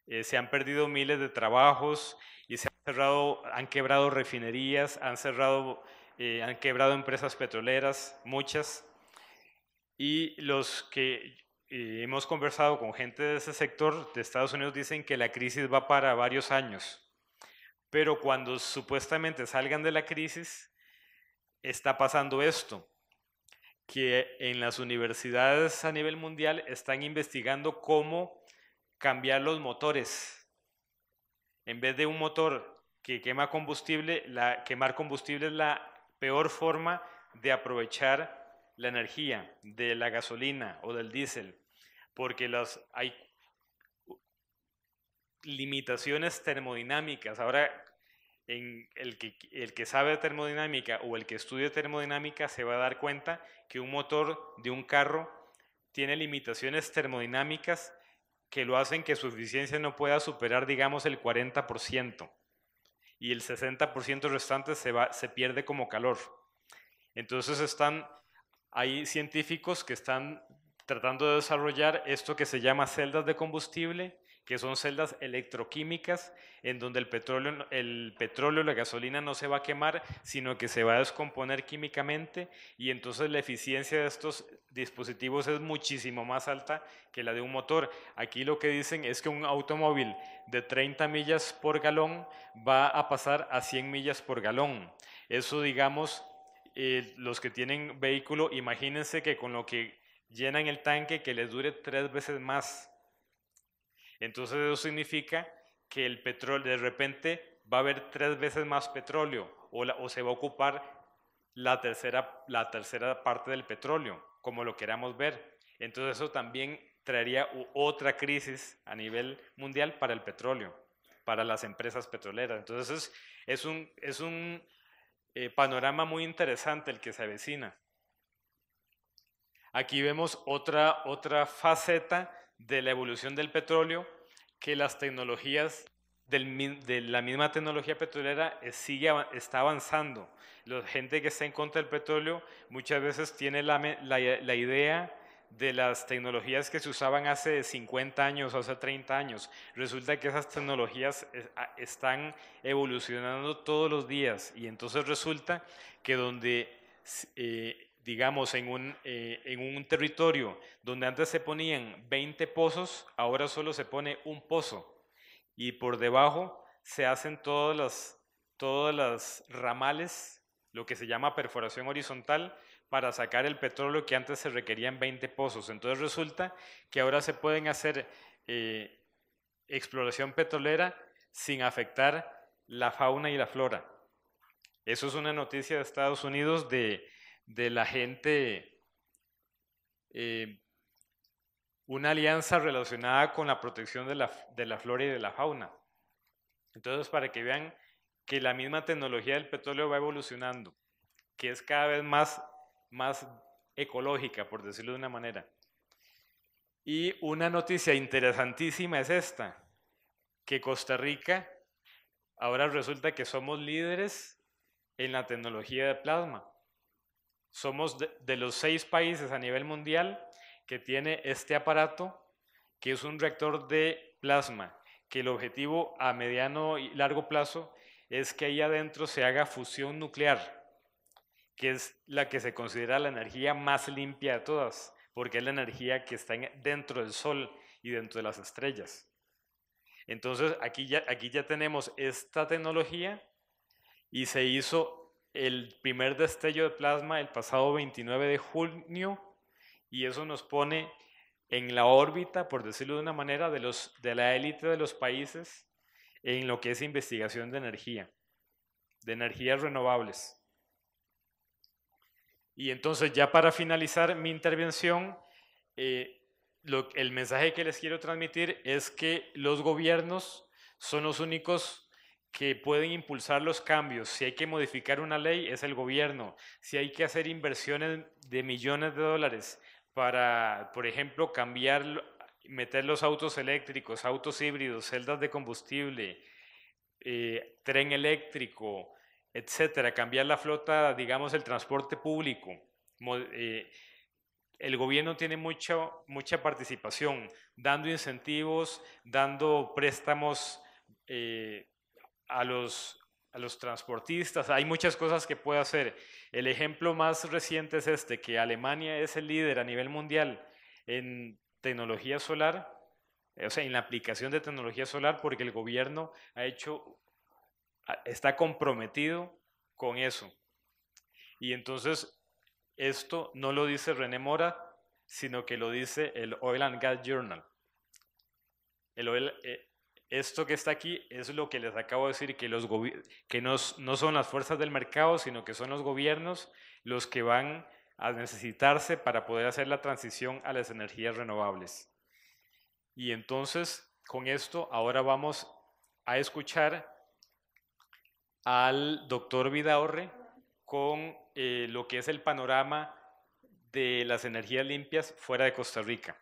Eh, se han perdido miles de trabajos y se han cerrado, han quebrado refinerías, han cerrado, eh, han quebrado empresas petroleras, muchas. Y los que hemos conversado con gente de ese sector de Estados Unidos, dicen que la crisis va para varios años, pero cuando supuestamente salgan de la crisis, está pasando esto, que en las universidades a nivel mundial están investigando cómo cambiar los motores. En vez de un motor que quema combustible, la, quemar combustible es la peor forma de aprovechar la energía de la gasolina o del diésel, porque los hay limitaciones termodinámicas. Ahora, en el, que, el que sabe termodinámica o el que estudia termodinámica se va a dar cuenta que un motor de un carro tiene limitaciones termodinámicas que lo hacen que su eficiencia no pueda superar, digamos, el 40%, y el 60% restante se, va, se pierde como calor. Entonces están hay científicos que están tratando de desarrollar esto que se llama celdas de combustible, que son celdas electroquímicas en donde el petróleo, el petróleo, la gasolina no se va a quemar, sino que se va a descomponer químicamente y entonces la eficiencia de estos dispositivos es muchísimo más alta que la de un motor. Aquí lo que dicen es que un automóvil de 30 millas por galón va a pasar a 100 millas por galón. Eso, digamos, eh, los que tienen vehículo, imagínense que con lo que llenan el tanque, que les dure tres veces más. Entonces eso significa que el petróleo, de repente va a haber tres veces más petróleo o, o se va a ocupar la tercera, la tercera parte del petróleo, como lo queramos ver. Entonces eso también traería otra crisis a nivel mundial para el petróleo, para las empresas petroleras. Entonces es un, es un eh, panorama muy interesante el que se avecina. Aquí vemos otra, otra faceta de la evolución del petróleo, que las tecnologías de la misma tecnología petrolera eh, sigue, está avanzando. La gente que está en contra del petróleo muchas veces tiene la, la idea de las tecnologías que se usaban hace 50 años o hace 30 años. Resulta que esas tecnologías eh, están evolucionando todos los días y entonces resulta que donde, eh, digamos, eh, en un, territorio donde antes se ponían 20 pozos, ahora solo se pone un pozo y por debajo se hacen todas todas las ramales, lo que se llama perforación horizontal, para sacar el petróleo que antes se requerían 20 pozos. Entonces resulta que ahora se pueden hacer eh, exploración petrolera sin afectar la fauna y la flora. Eso es una noticia de Estados Unidos de, la gente, eh, una alianza relacionada con la protección de la, de la flora y de la fauna. Entonces, para que vean que la misma tecnología del petróleo va evolucionando, que es cada vez más más ecológica, por decirlo de una manera. Y una noticia interesantísima es esta, que Costa Rica ahora resulta que somos líderes en la tecnología de plasma. Somos de, los seis países a nivel mundial que tiene este aparato, que es un reactor de plasma, que el objetivo a mediano y largo plazo es que ahí adentro se haga fusión nuclear que es la que se considera la energía más limpia de todas, porque es la energía que está dentro del Sol y dentro de las estrellas. Entonces, aquí ya, aquí ya tenemos esta tecnología y se hizo el primer destello de plasma el pasado 29 de junio y eso nos pone en la órbita, por decirlo de una manera, de, los, de la élite de los países en lo que es investigación de energía, de energías renovables. Y entonces ya para finalizar mi intervención, eh, el mensaje que les quiero transmitir es que los gobiernos son los únicos que pueden impulsar los cambios. Si hay que modificar una ley, es el gobierno. Si hay que hacer inversiones de millones de dólares para, por ejemplo, cambiar, meter los autos eléctricos, autos híbridos, celdas de combustible, eh, tren eléctrico, etcétera, cambiar la flota, digamos, el transporte público. Eh, el gobierno tiene mucha, mucha participación, dando incentivos, dando préstamos eh, a, los, a los transportistas. Hay muchas cosas que puede hacer. El ejemplo más reciente es este, que Alemania es el líder a nivel mundial en tecnología solar, eh, o sea, en la aplicación de tecnología solar, porque el gobierno ha hecho está comprometido con eso. Y entonces, esto no lo dice René Mora, sino que lo dice el Oil and Gas Journal. El eh, esto que está aquí es lo que les acabo de decir, que, los que no son las fuerzas del mercado, sino que son los gobiernos los que van a necesitarse para poder hacer la transición a las energías renovables. Y entonces, con esto, ahora vamos a escuchar al doctor Vidaorre con eh, lo que es el panorama de las energías limpias fuera de Costa Rica.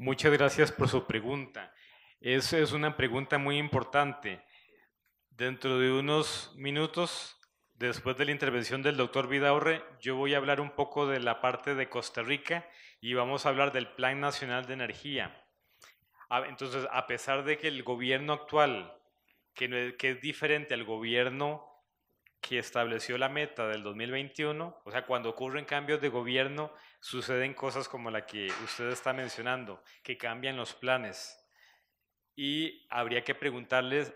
Muchas gracias por su pregunta. Esa es una pregunta muy importante. Dentro de unos minutos, después de la intervención del doctor Vidaurre, yo voy a hablar un poco de la parte de Costa Rica y vamos a hablar del Plan Nacional de Energía. Ah, entonces, a pesar de que el gobierno actual, que, que es diferente al gobierno que estableció la meta del 2021, o sea, cuando ocurren cambios de gobierno, suceden cosas como la que usted está mencionando, que cambian los planes. Y habría que preguntarles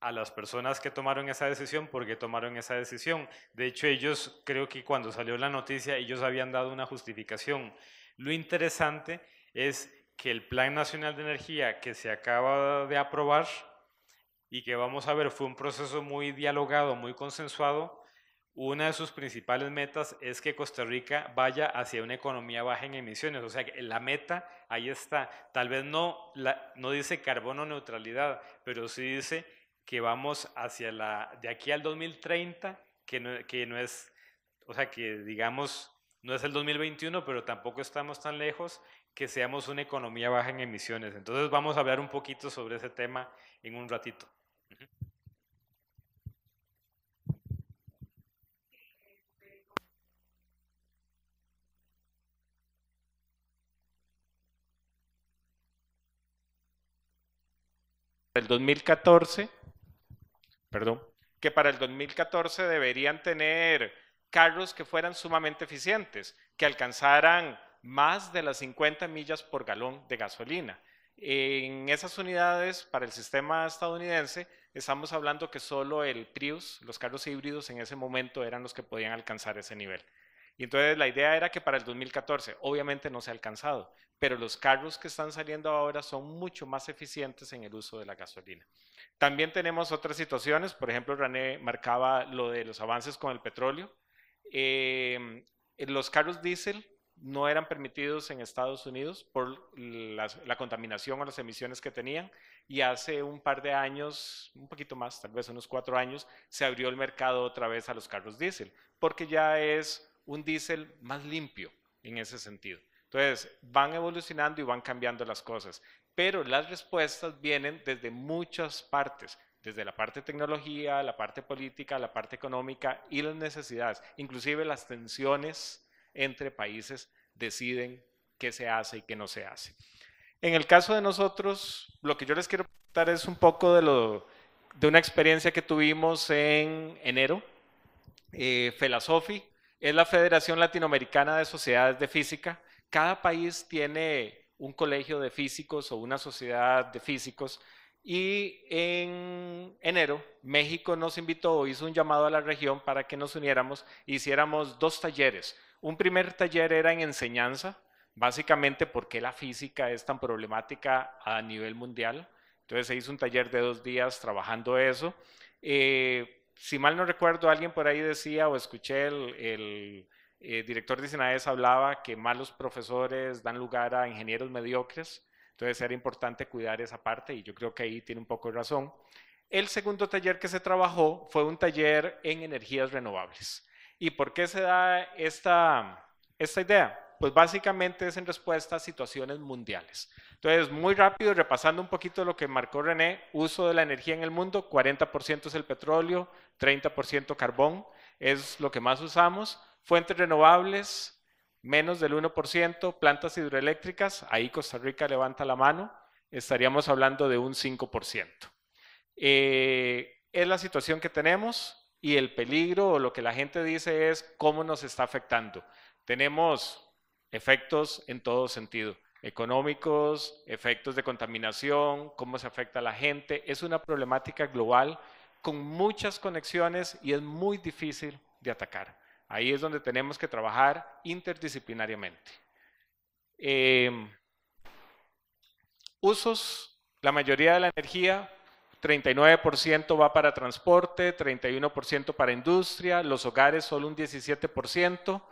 a las personas que tomaron esa decisión por qué tomaron esa decisión. De hecho, ellos, creo que cuando salió la noticia, ellos habían dado una justificación. Lo interesante es que el Plan Nacional de Energía que se acaba de aprobar, y que vamos a ver fue un proceso muy dialogado, muy consensuado, una de sus principales metas es que Costa Rica vaya hacia una economía baja en emisiones. O sea, la meta ahí está. Tal vez no, la, no dice carbono neutralidad, pero sí dice que vamos hacia la, de aquí al 2030, que no, que no es, o sea, que digamos, no es el 2021, pero tampoco estamos tan lejos que seamos una economía baja en emisiones. Entonces vamos a hablar un poquito sobre ese tema en un ratito. el 2014, perdón, que para el 2014 deberían tener carros que fueran sumamente eficientes, que alcanzaran más de las 50 millas por galón de gasolina. En esas unidades, para el sistema estadounidense, estamos hablando que solo el Prius, los carros híbridos en ese momento eran los que podían alcanzar ese nivel. Y entonces la idea era que para el 2014, obviamente no se ha alcanzado, pero los carros que están saliendo ahora son mucho más eficientes en el uso de la gasolina. También tenemos otras situaciones, por ejemplo, René marcaba lo de los avances con el petróleo. Em, los carros diésel no eran permitidos en Estados Unidos por la, la, contaminación o las emisiones que tenían y hace un par de años, un poquito más, tal vez unos cuatro años, se abrió el mercado otra vez a los carros diésel, porque ya es un diésel más limpio en ese sentido. Entonces, van evolucionando y van cambiando las cosas, pero las respuestas vienen desde muchas partes, desde la parte tecnología, la parte política, la parte económica y las necesidades, inclusive las tensiones entre países deciden qué se hace y qué no se hace. En el caso de nosotros, lo que yo les quiero contar es un poco de, una experiencia que tuvimos en enero. Eh, Felasofi es la Federación Latinoamericana de Sociedades de Física. Cada país tiene un colegio de físicos o una sociedad de físicos. Y en enero, México nos invitó o hizo un llamado a la región para que nos uniéramos e hiciéramos dos talleres. Un primer taller era en enseñanza, básicamente por qué la física es tan problemática a nivel mundial. Entonces se hizo un taller de dos días trabajando eso. Eh, si mal no recuerdo, alguien por ahí decía o escuché el, eh, director de SINAES hablaba que malos profesores dan lugar a ingenieros mediocres, entonces era importante cuidar esa parte y yo creo que ahí tiene un poco de razón. El segundo taller que se trabajó fue un taller en energías renovables. ¿Y por qué se da esta idea? Pues básicamente es en respuesta a situaciones mundiales. Entonces, muy rápido, repasando un poquito lo que marcó René, uso de la energía en el mundo, 40% es el petróleo, 30% carbón, es lo que más usamos, fuentes renovables, menos del 1%, plantas hidroeléctricas, ahí Costa Rica levanta la mano, estaríamos hablando de un 5%. Eh, es la situación que tenemos y el peligro o lo que la gente dice es cómo nos está afectando. Tenemos efectos en todo sentido, económicos, efectos de contaminación, cómo se afecta a la gente. Es una problemática global con muchas conexiones y es muy difícil de atacar. Ahí es donde tenemos que trabajar interdisciplinariamente. Em, usos, la mayoría de la energía 39% va para transporte, 31% para industria, los hogares solo un 17%,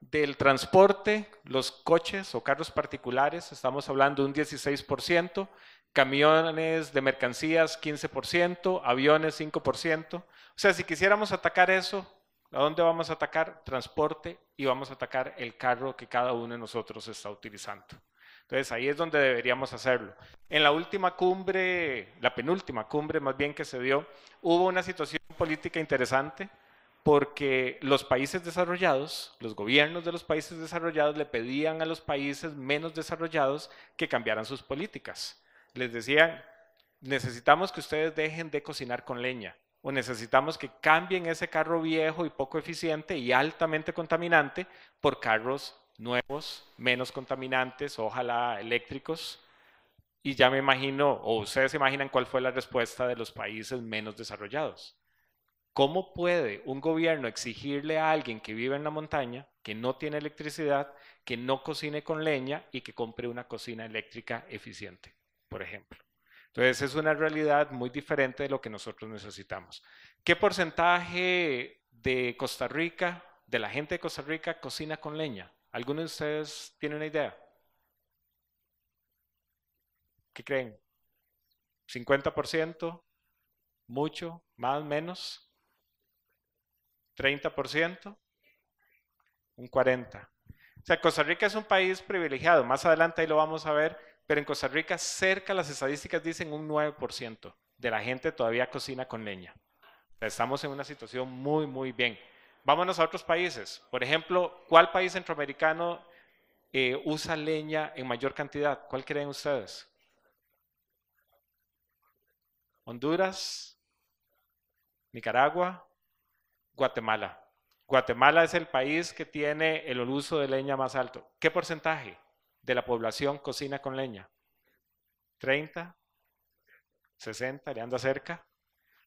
del transporte, los coches o carros particulares, estamos hablando un 16%, camiones de mercancías 15%, aviones 5%. O sea, si quisiéramos atacar eso, ¿a dónde vamos a atacar? Transporte y vamos a atacar el carro que cada uno de nosotros está utilizando. Entonces ahí es donde deberíamos hacerlo. En la última cumbre, la penúltima cumbre más bien que se dio, hubo una situación política interesante porque los países desarrollados, los gobiernos de los países desarrollados le pedían a los países menos desarrollados que cambiaran sus políticas. Les decían, necesitamos que ustedes dejen de cocinar con leña o necesitamos que cambien ese carro viejo y poco eficiente y altamente contaminante por carros nuevos, menos contaminantes, ojalá eléctricos. Y ya me imagino, o ustedes se imaginan cuál fue la respuesta de los países menos desarrollados ¿Cómo puede un gobierno exigirle a alguien que vive en la montaña, que no tiene electricidad, que no cocine con leña y que compre una cocina eléctrica eficiente, por ejemplo? Entonces es una realidad muy diferente de lo que nosotros necesitamos. ¿Qué porcentaje de Costa Rica, de la gente de Costa Rica, cocina con leña? ¿Alguno de ustedes tiene una idea? ¿Qué creen? ¿50%? ¿Mucho? ¿Más? ¿Menos? 30%, un 40%. O sea, Costa Rica es un país privilegiado, más adelante ahí lo vamos a ver, pero en Costa Rica cerca las estadísticas dicen un 9% de la gente todavía cocina con leña. Estamos en una situación muy, muy bien. Vámonos a otros países. Por ejemplo, ¿cuál país centroamericano eh, usa leña en mayor cantidad? ¿Cuál creen ustedes? Honduras, Nicaragua, Guatemala. Guatemala es el país que tiene el uso de leña más alto. ¿Qué porcentaje de la población cocina con leña? ¿30? ¿60? ¿Le anda cerca?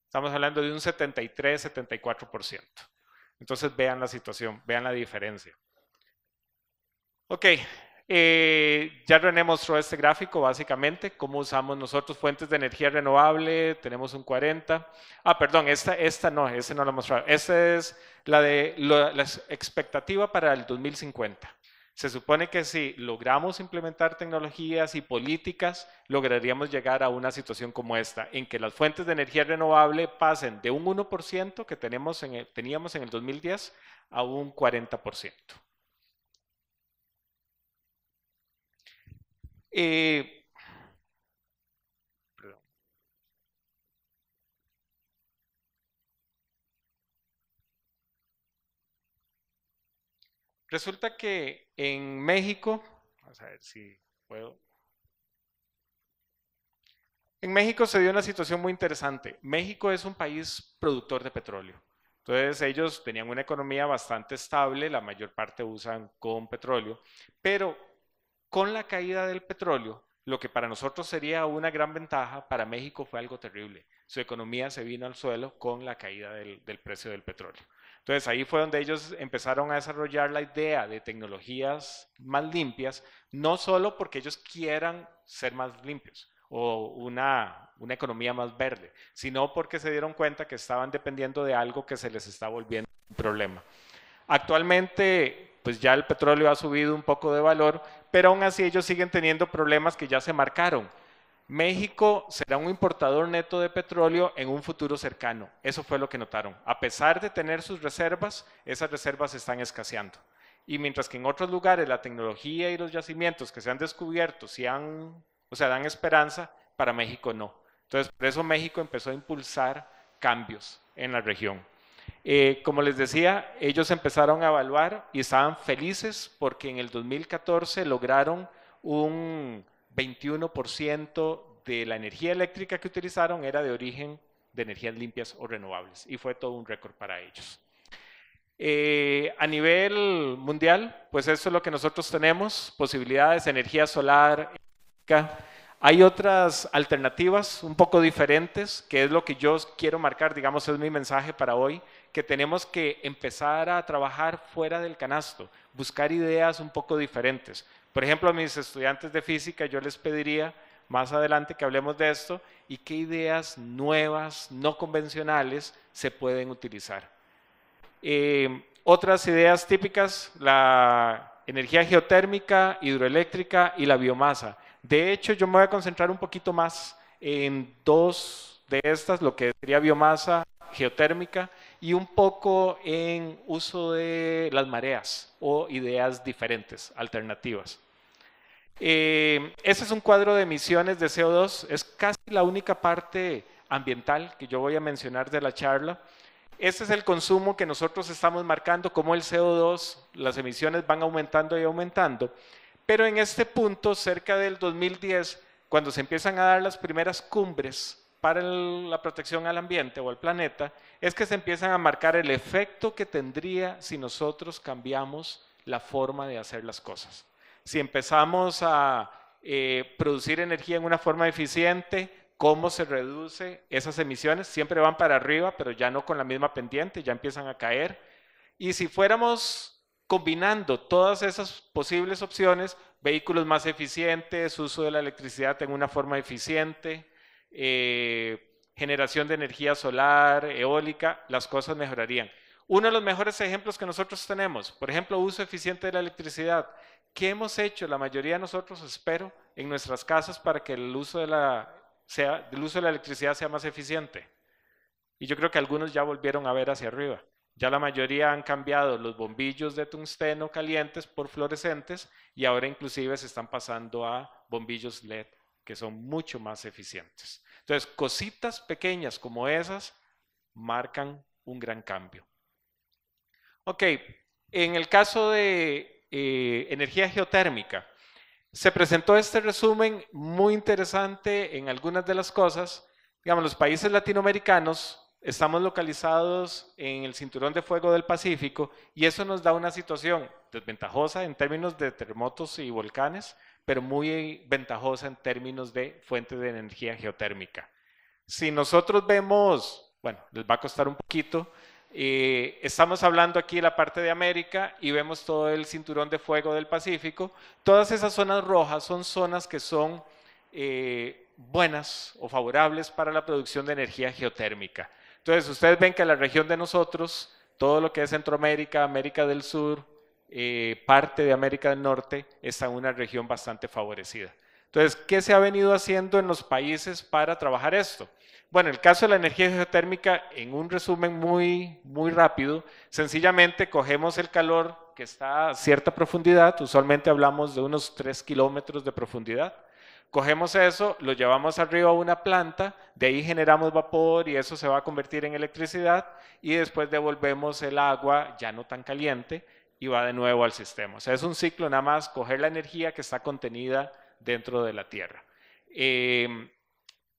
Estamos hablando de un 73, 74%. Entonces vean la situación, vean la diferencia. Ok, eh, ya René mostró este gráfico, básicamente, cómo usamos nosotros fuentes de energía renovable, tenemos un 40. Ah, perdón, esta, esta no, ese no la he Esta es la de la expectativa para el 2050. Se supone que si logramos implementar tecnologías y políticas, lograríamos llegar a una situación como esta, en que las fuentes de energía renovable pasen de un 1% que teníamos en el 2010 a un 40%. Eh, resulta que en México, vamos a ver si puedo. En México se dio una situación muy interesante. México es un país productor de petróleo. Entonces ellos tenían una economía bastante estable, la mayor parte usan con petróleo, pero con la caída del petróleo, lo que para nosotros sería una gran ventaja, para México fue algo terrible. Su economía se vino al suelo con la caída del, precio del petróleo. Entonces ahí fue donde ellos empezaron a desarrollar la idea de tecnologías más limpias, no solo porque ellos quieran ser más limpios o una, una economía más verde, sino porque se dieron cuenta que estaban dependiendo de algo que se les está volviendo un problema. Actualmente pues ya el petróleo ha subido un poco de valor, pero aún así ellos siguen teniendo problemas que ya se marcaron. México será un importador neto de petróleo en un futuro cercano. Eso fue lo que notaron. A pesar de tener sus reservas, esas reservas están escaseando. Y mientras que en otros lugares la tecnología y los yacimientos que se han descubierto, o sea, dan esperanza, para México no. Entonces, por eso México empezó a impulsar cambios en la región. Eh, como les decía, ellos empezaron a evaluar y estaban felices porque en el 2014 lograron un 21% de la energía eléctrica que utilizaron era de origen de energías limpias o renovables y fue todo un récord para ellos. Eh, a nivel mundial, pues eso es lo que nosotros tenemos, posibilidades, energía solar. Hay otras alternativas un poco diferentes, que es lo que yo quiero marcar, digamos, es mi mensaje para hoy, que tenemos que empezar a trabajar fuera del canasto, buscar ideas un poco diferentes. Por ejemplo, a mis estudiantes de física yo les pediría más adelante que hablemos de esto y qué ideas nuevas, no convencionales, se pueden utilizar. Eh, otras ideas típicas, la energía geotérmica, hidroeléctrica y la biomasa. De hecho, yo me voy a concentrar un poquito más en dos de estas, lo que sería biomasa geotérmica y un poco en uso de las mareas o ideas diferentes, alternativas. Eh, ese es un cuadro de emisiones de CO2, es casi la única parte ambiental que yo voy a mencionar de la charla. Este es el consumo que nosotros estamos marcando, como el CO2, las emisiones van aumentando y aumentando. Pero en este punto, cerca del 2010, cuando se empiezan a dar las primeras cumbres para la protección al ambiente o al planeta es que se empiezan a marcar el efecto que tendría si nosotros cambiamos la forma de hacer las cosas. Si empezamos a eh, producir energía en una forma eficiente, cómo se reduce esas emisiones, siempre van para arriba, pero ya no con la misma pendiente, ya empiezan a caer. Y si fuéramos combinando todas esas posibles opciones, vehículos más eficientes, uso de la electricidad en una forma eficiente, eh, generación de energía solar, eólica, las cosas mejorarían. Uno de los mejores ejemplos que nosotros tenemos, por ejemplo, uso eficiente de la electricidad. ¿Qué hemos hecho? La mayoría de nosotros, espero, en nuestras casas para que el uso de la, sea, el uso de la electricidad sea más eficiente. Y yo creo que algunos ya volvieron a ver hacia arriba. Ya la mayoría han cambiado los bombillos de tungsteno calientes por fluorescentes y ahora inclusive se están pasando a bombillos LED que son mucho más eficientes. Entonces, cositas pequeñas como esas marcan un gran cambio. Ok, en el caso de eh, energía geotérmica, se presentó este resumen muy interesante en algunas de las cosas. Digamos, los países latinoamericanos estamos localizados en el cinturón de fuego del Pacífico y eso nos da una situación desventajosa en términos de terremotos y volcanes, pero muy eh, ventajosa en términos de fuentes de energía geotérmica. Si nosotros vemos, bueno, les va a costar un poquito, eh, estamos hablando aquí de la parte de América y vemos todo el cinturón de fuego del Pacífico. Todas esas zonas rojas son zonas que son eh, buenas o favorables para la producción de energía geotérmica. Entonces, ustedes ven que la región de nosotros, todo lo que es Centroamérica, América del Sur, eh, parte de América del Norte está en una región bastante favorecida. Entonces, ¿qué se ha venido haciendo en los países para trabajar esto? Bueno, el caso de la energía geotérmica, en un resumen muy, muy rápido, sencillamente cogemos el calor que está a cierta profundidad, usualmente hablamos de unos 3 kilómetros de profundidad, cogemos eso, lo llevamos arriba a una planta, de ahí generamos vapor y eso se va a convertir en electricidad y después devolvemos el agua ya no tan caliente y va de nuevo al sistema. O sea, es un ciclo nada más coger la energía que está contenida dentro de la Tierra. Eh,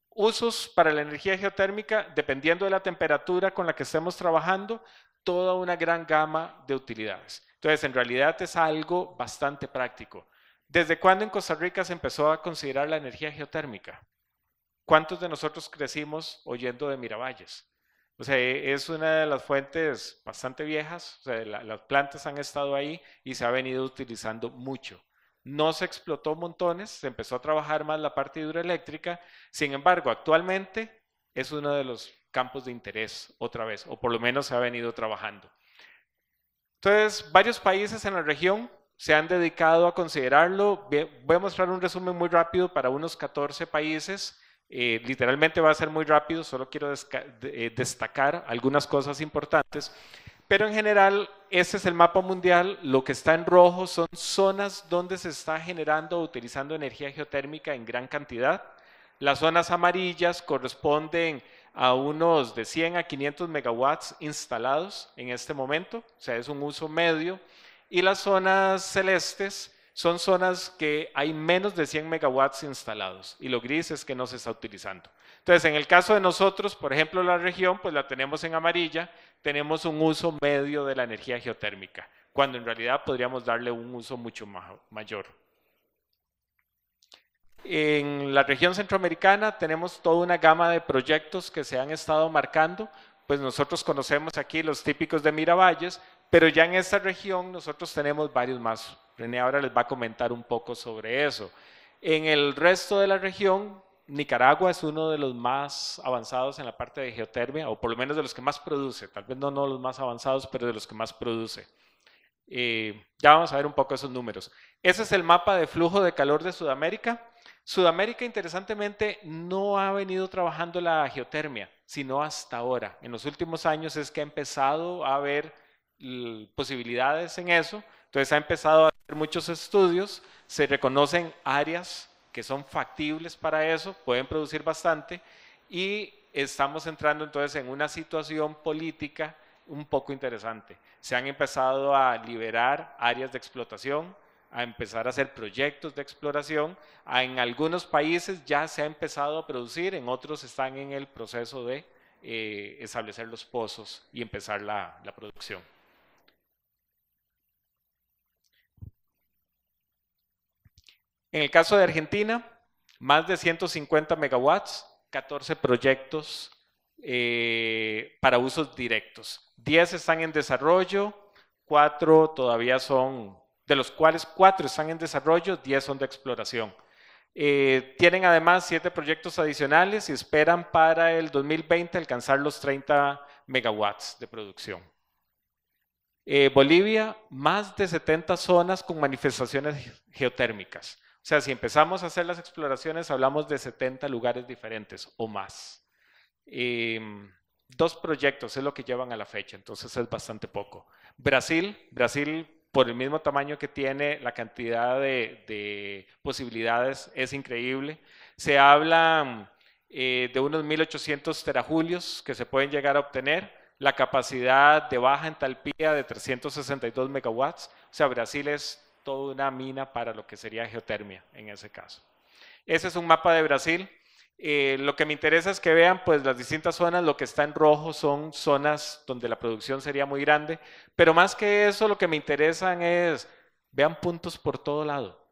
usos para la energía geotérmica, dependiendo de la temperatura con la que estemos trabajando, toda una gran gama de utilidades. Entonces, en realidad es algo bastante práctico. ¿Desde cuándo en Costa Rica se empezó a considerar la energía geotérmica? ¿Cuántos de nosotros crecimos oyendo de Miravalles? O sea, e, es una de las fuentes bastante viejas, las plantas han estado ahí y se ha venido utilizando mucho. No se explotó montones, se empezó a trabajar más la parte eléctrica, sin embargo, actualmente es uno de los campos de interés otra vez, o por lo menos se ha venido trabajando. Entonces, varios países en la región se han dedicado a considerarlo. Voy a mostrar un resumen muy rápido para unos 14 países eh, literalmente va a ser muy rápido, solo quiero eh, destacar algunas cosas importantes. Pero en general, ese es el mapa mundial. Lo que está en rojo son zonas donde se está generando o utilizando energía geotérmica en gran cantidad. Las zonas amarillas corresponden a unos de 100 a 500 megawatts instalados en este momento, o sea, es un uso medio. Y las zonas celestes son zonas que hay menos de 100 megawatts instalados y lo gris es que no se está utilizando. Entonces, en el caso de nosotros, por ejemplo, la región, pues la tenemos en amarilla, tenemos un uso medio de la energía geotérmica, cuando en realidad podríamos darle un uso mucho mayor. En la región centroamericana tenemos toda una gama de proyectos que se han estado marcando, pues nosotros conocemos aquí los típicos de Miravalles, pero ya en esta región nosotros tenemos varios más. René ahora les va a comentar un poco sobre eso. En el resto de la región, Nicaragua es uno de los más avanzados en la parte de geotermia, o por lo menos de los que más produce, tal vez no, no los más avanzados, pero de los que más produce. Eh, ya vamos a ver un poco esos números. Ese es el mapa de flujo de calor de Sudamérica. Sudamérica, interesantemente, no ha venido trabajando la geotermia, sino hasta ahora. En los últimos años es que ha empezado a haber posibilidades en eso, entonces ha empezado a hacer muchos estudios, se reconocen áreas que son factibles para eso, pueden producir bastante y estamos entrando entonces en una situación política un poco interesante. Se han empezado a liberar áreas de explotación, a empezar a hacer proyectos de exploración. En algunos países ya se ha empezado a producir, en otros están en el proceso de eh, establecer los pozos y empezar la producción. En el caso de Argentina, más de 150 megawatts, 14 proyectos eh, para usos directos. 10 están en desarrollo, 4 todavía son, de los cuales 4 están en desarrollo, 10 son de exploración. Eh, tienen además 7 proyectos adicionales y esperan para el 2020 alcanzar los 30 megawatts de producción. Eh, Bolivia, más de 70 zonas con manifestaciones geotérmicas. O sea, si empezamos a hacer las exploraciones, hablamos de 70 lugares diferentes o más. Mm, dos proyectos es lo que llevan a la fecha, entonces es bastante poco. Brasil, Brasil por el mismo tamaño que tiene, la cantidad de, posibilidades es increíble. Se habla mm, eh, de unos 1.800 terajulios que se pueden llegar a obtener, la capacidad de baja entalpía de 362 megawatts, o sea, Brasil es toda una mina para lo que sería geotermia en ese caso. Ese es un mapa de Brasil. Eh, lo que me interesa es que vean pues las distintas zonas, lo que está en rojo son zonas donde la producción sería muy grande, pero más que eso lo que me interesan es, vean puntos por todo lado.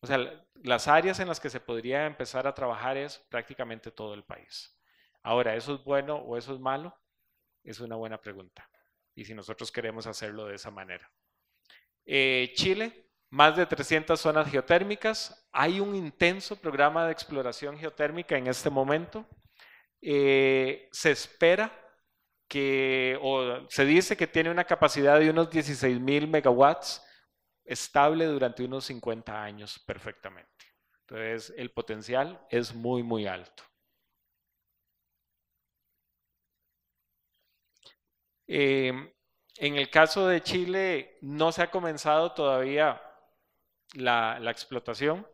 O sea, las áreas en las que se podría empezar a trabajar es prácticamente todo el país. Ahora, ¿eso es bueno o eso es malo? Es una buena pregunta. Y si nosotros queremos hacerlo de esa manera. Eh, Chile, más de 300 zonas geotérmicas. Hay un intenso programa de exploración geotérmica en este momento. Eh, se espera que, o se dice que tiene una capacidad de unos 16 mil megawatts estable durante unos 50 años perfectamente. Entonces, el potencial es muy, muy alto. Eh, en el caso de Chile, no se ha comenzado todavía la, explotación.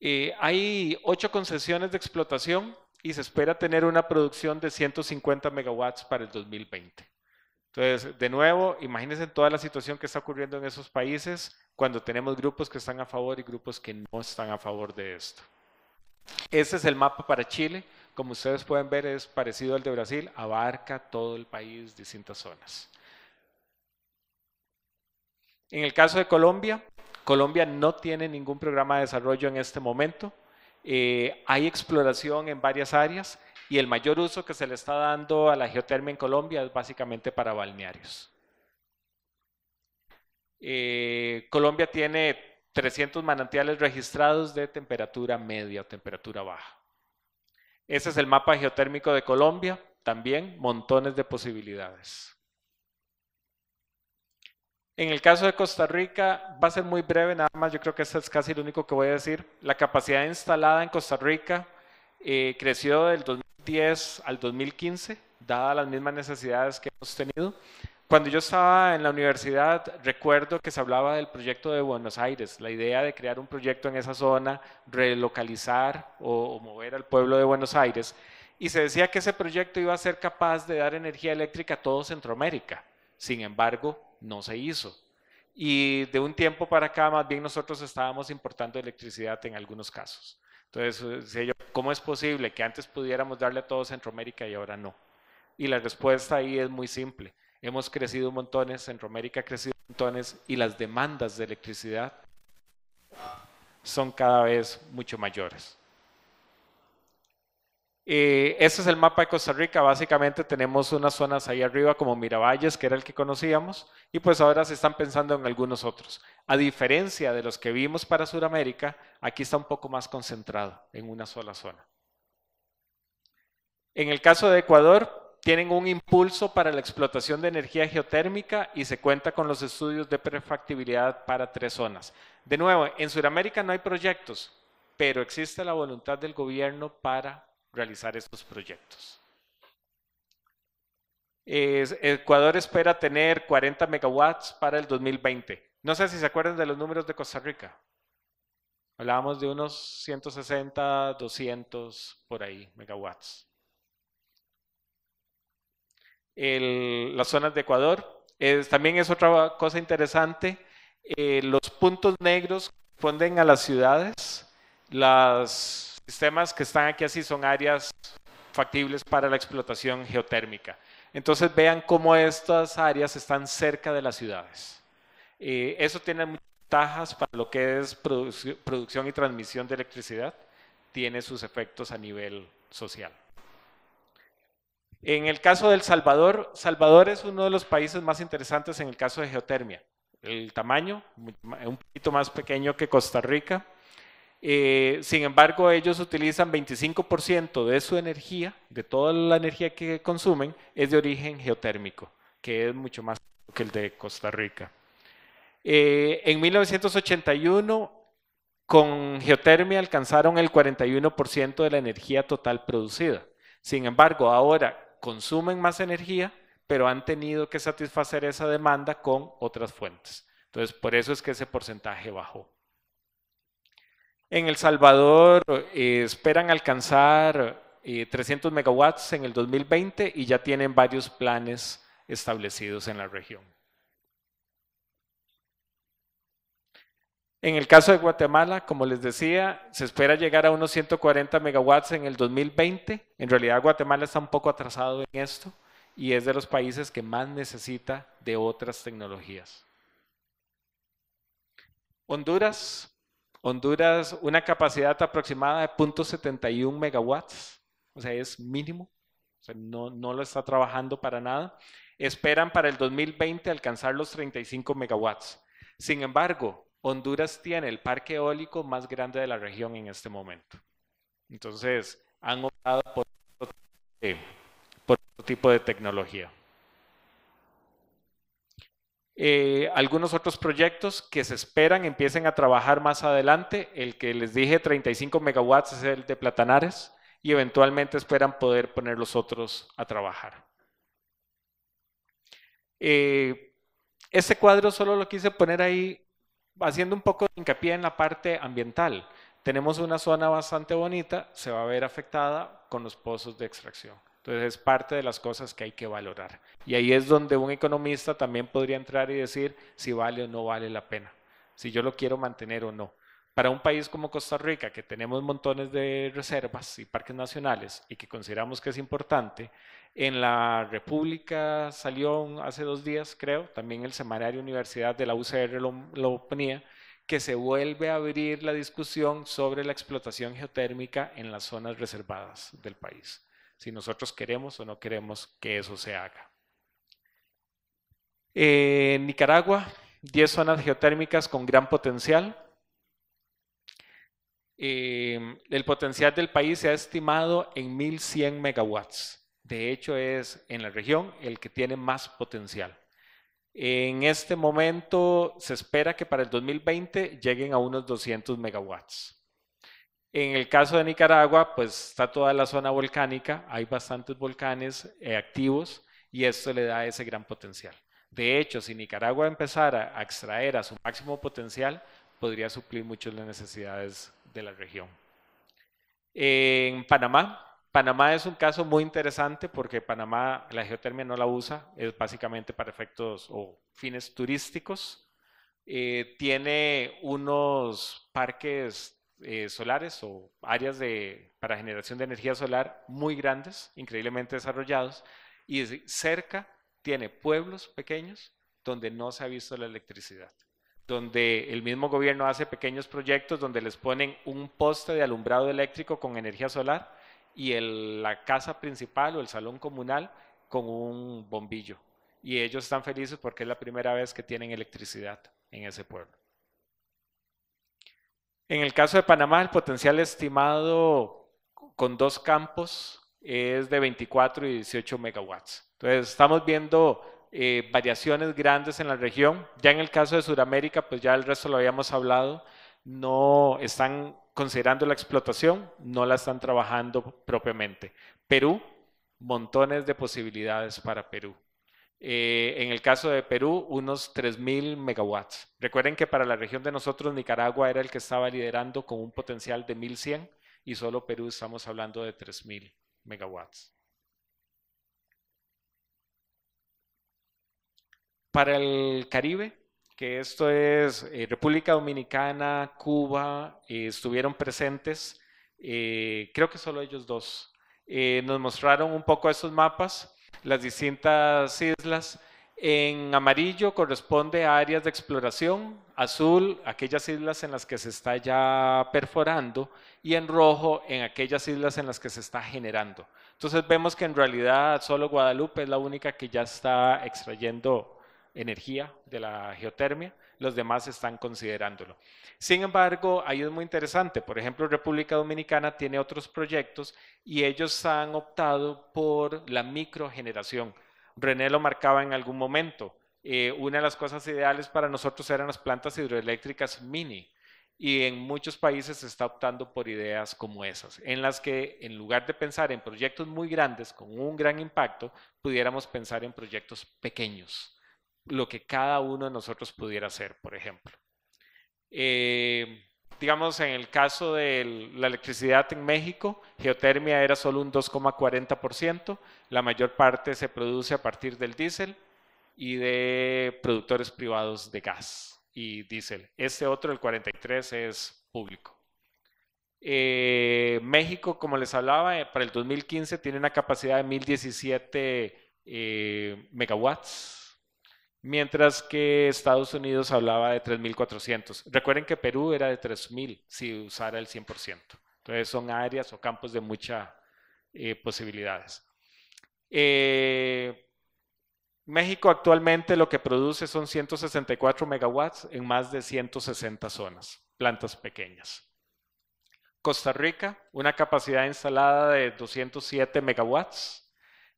Eh, hay ocho concesiones de explotación y se espera tener una producción de 150 megawatts para el 2020. Entonces, de nuevo, imagínense toda la situación que está ocurriendo en esos países cuando tenemos grupos que están a favor y grupos que no están a favor de esto. Este es el mapa para Chile. Como ustedes pueden ver, es parecido al de Brasil, abarca todo el país, distintas zonas. En el caso de Colombia, Colombia no tiene ningún programa de desarrollo en este momento. Eh, hay exploración en varias áreas y el mayor uso que se le está dando a la geotermia en Colombia es básicamente para balnearios. Eh, Colombia tiene 300 manantiales registrados de temperatura media o temperatura baja. Ese es el mapa geotérmico de Colombia, también montones de posibilidades. En el caso de Costa Rica, va a ser muy breve nada más, yo creo que este es casi lo único que voy a decir. La capacidad instalada en Costa Rica eh, creció del 2000 al 2015, dadas las mismas necesidades que hemos tenido. Cuando yo estaba en la universidad, recuerdo que se hablaba del proyecto de Buenos Aires, la idea de crear un proyecto en esa zona, relocalizar o mover al pueblo de Buenos Aires, y se decía que ese proyecto iba a ser capaz de dar energía eléctrica a todo Centroamérica. Sin embargo, no se hizo. Y de un tiempo para acá, más bien nosotros estábamos importando electricidad en algunos casos. Entonces, eh, decía yo, ¿cómo es posible que antes pudiéramos darle a todos Centroamérica y ahora no? Y la respuesta ahí es muy simple. Hemos crecido un montones, Centroamérica ha crecido montones y las demandas de electricidad son cada vez mucho mayores este es el mapa de Costa Rica. Básicamente tenemos unas zonas ahí arriba como Miravalles, que era el que conocíamos, y pues ahora se están pensando en algunos otros. A diferencia de los que vimos para Sudamérica, aquí está un poco más concentrado en una sola zona. En el caso de Ecuador, tienen un impulso para la explotación de energía geotérmica y se cuenta con los estudios de prefactibilidad para tres zonas. De nuevo, en Sudamérica no hay proyectos, pero existe la voluntad del gobierno para realizar estos proyectos. Ecuador espera tener 40 megawatts para el 2020. No sé si se acuerdan de los números de Costa Rica. Hablábamos de unos 160, 200 por ahí megawatts. las zonas de Ecuador. también es otra cosa interesante. Eh, los puntos negros corresponden a las ciudades, las sistemas que están aquí así son áreas factibles para la explotación geotérmica. Entonces vean cómo estas áreas están cerca de las ciudades. Eh, eso tiene muchas ventajas para lo que es producción y transmisión de electricidad. Tiene sus efectos a nivel social. En el caso del Salvador, Salvador es uno de los países más interesantes en el caso de geotermia. El tamaño, un poquito más pequeño que Costa Rica, eh, sin embargo, ellos utilizan 25% de su energía, de toda la energía que consumen, es de origen geotérmico, que es mucho más que el de Costa Rica. Eh, en 1981, con geotermia alcanzaron el 41% de la energía total producida. Sin embargo, ahora consumen más energía, pero han tenido que satisfacer esa demanda con otras fuentes. Entonces, por eso es que ese porcentaje bajó. En El Salvador eh, esperan alcanzar 300 eh, megawatts en el 2020 y ya tienen varios planes establecidos en la región. En el caso de Guatemala, como les decía, se espera llegar a unos 140 megawatts en el 2020. En realidad Guatemala está un poco atrasado en esto y es de los países que más necesita de otras tecnologías. Honduras Honduras, una capacidad aproximada de 0.71 megawatts, o sea, es mínimo, no, no lo está trabajando para nada. Esperan para el 2020 alcanzar los 35 megawatts. Sin embargo, Honduras tiene el parque eólico más grande de la región en este momento. Entonces, han optado por otro tipo de tecnología. Eh, algunos otros proyectos que se esperan empiecen a trabajar más adelante. El que les dije 35 megawatts es el de Platanares y eventualmente esperan poder poner los otros a trabajar. Eh, este cuadro solo lo quise poner ahí haciendo un poco de hincapié en la parte ambiental. Tenemos una zona bastante bonita, se va a ver afectada con los pozos de extracción. Entonces es parte de las cosas que hay que valorar. Y ahí es donde un economista también podría entrar y decir si vale o no vale la pena, si yo lo quiero mantener o no. Para un país como Costa Rica, que tenemos montones de reservas y parques nacionales y que consideramos que es importante, en la República salió hace dos días, creo, también el semanario Universidad de la UCR lo, lo ponía, que se vuelve a abrir la discusión sobre la explotación geotérmica en las zonas reservadas del país si nosotros queremos o no queremos que eso se haga. En Nicaragua, 10 zonas geotérmicas con gran potencial. Em, el potencial del país se ha estimado en 1.100 megawatts. De hecho, es en la región el que tiene más potencial. En este momento se espera que para el 2020 lleguen a unos 200 megawatts. En el caso de Nicaragua, pues está toda la zona volcánica, hay bastantes volcanes eh, activos y esto le da ese gran potencial. De hecho, si Nicaragua empezara a extraer a su máximo potencial, podría suplir muchas de las necesidades de la región. En Panamá, Panamá es un caso muy interesante porque Panamá la geotermia no la usa, es básicamente para efectos o fines turísticos. Eh, tiene unos parques eh, solares o áreas para generación de energía solar muy grandes, increíblemente desarrollados, y cerca tiene pueblos pequeños donde no se ha visto la electricidad, donde el mismo gobierno hace pequeños proyectos donde les ponen un poste de alumbrado eléctrico con energía solar y la casa principal o el salón comunal con un bombillo. Y ellos están felices porque es la primera vez que tienen electricidad en ese pueblo. En el caso de Panamá, el potencial estimado con dos campos es de 24 y 18 megawatts. Entonces, estamos viendo eh, variaciones grandes en la región. Ya en el caso de Sudamérica, pues ya el resto lo habíamos hablado, no están considerando la explotación, no la están trabajando propiamente. Perú, montones de posibilidades para Perú. Eh, en el caso de Perú, unos 3.000 megawatts. Recuerden que para la región de nosotros, Nicaragua era el que estaba liderando con un potencial de 1.100 y solo Perú estamos hablando de 3.000 megawatts. Para el Caribe, que esto es eh, República Dominicana, Cuba, eh, estuvieron presentes, creo que solo ellos dos. nos mostraron un poco esos mapas las distintas islas. En amarillo corresponde a áreas de exploración, azul aquellas islas en las que se está ya perforando y en rojo en aquellas islas en las que se está generando. Entonces vemos que en realidad solo Guadalupe es la única que ya está extrayendo energía de la geotermia los demás están considerándolo. Sin embargo, ahí es muy interesante. Por ejemplo, República Dominicana tiene otros proyectos y ellos han optado por la microgeneración. René lo marcaba en algún momento. Eh, una de las cosas ideales para nosotros eran las plantas hidroeléctricas mini y en muchos países se está optando por ideas como esas, en las que en lugar de pensar en proyectos muy grandes con un gran impacto, pudiéramos pensar en proyectos pequeños lo que cada uno de nosotros pudiera hacer, por ejemplo. Eh, digamos, en el caso de la electricidad en México, geotermia era solo un 2,40%, la mayor parte se produce a partir del diésel y de productores privados de gas y diésel. Este otro, el 43, es público. Eh, México, como les hablaba, eh, para el 2015 tiene una capacidad de 1.017 megawatts mientras que Estados Unidos hablaba de 3.400. Recuerden que Perú era de 3.000 si usara el 100%. Entonces son áreas o campos de muchas eh, posibilidades. Eh, México actualmente lo que produce son 164 megawatts en más de 160 zonas, plantas pequeñas. Costa Rica, una capacidad instalada de 207 megawatts,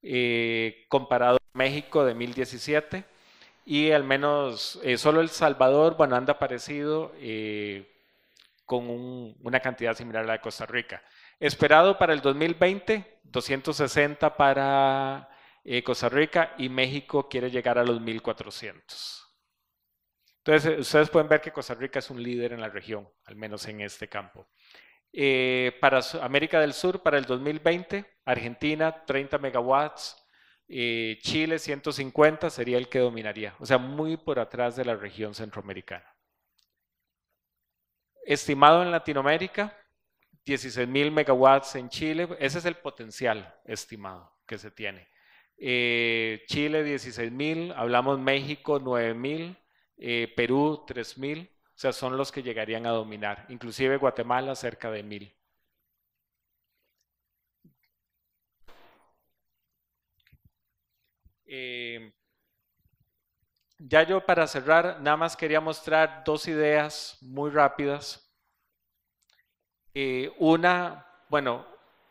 eh, comparado a México de 1017 y al menos eh, solo El Salvador, bueno, anda parecido eh, con una cantidad similar a la de Costa Rica. Esperado para el 2020, 260 para eh, Costa Rica y México quiere llegar a los 1400. Entonces, ustedes pueden ver que Costa Rica es un líder en la región, al menos en este campo. para América del Sur, para el 2020, Argentina, 30 megawatts, eh, Chile 150 sería el que dominaría, o sea, muy por atrás de la región centroamericana. Estimado en Latinoamérica, 16.000 mil megawatts en Chile, ese es el potencial estimado que se tiene. Eh, Chile 16.000, mil, hablamos México 9.000, eh, Perú 3.000, o sea, son los que llegarían a dominar, inclusive Guatemala cerca de mil. Eh, ya yo para cerrar, nada más quería mostrar dos ideas muy rápidas. Eh, una, bueno,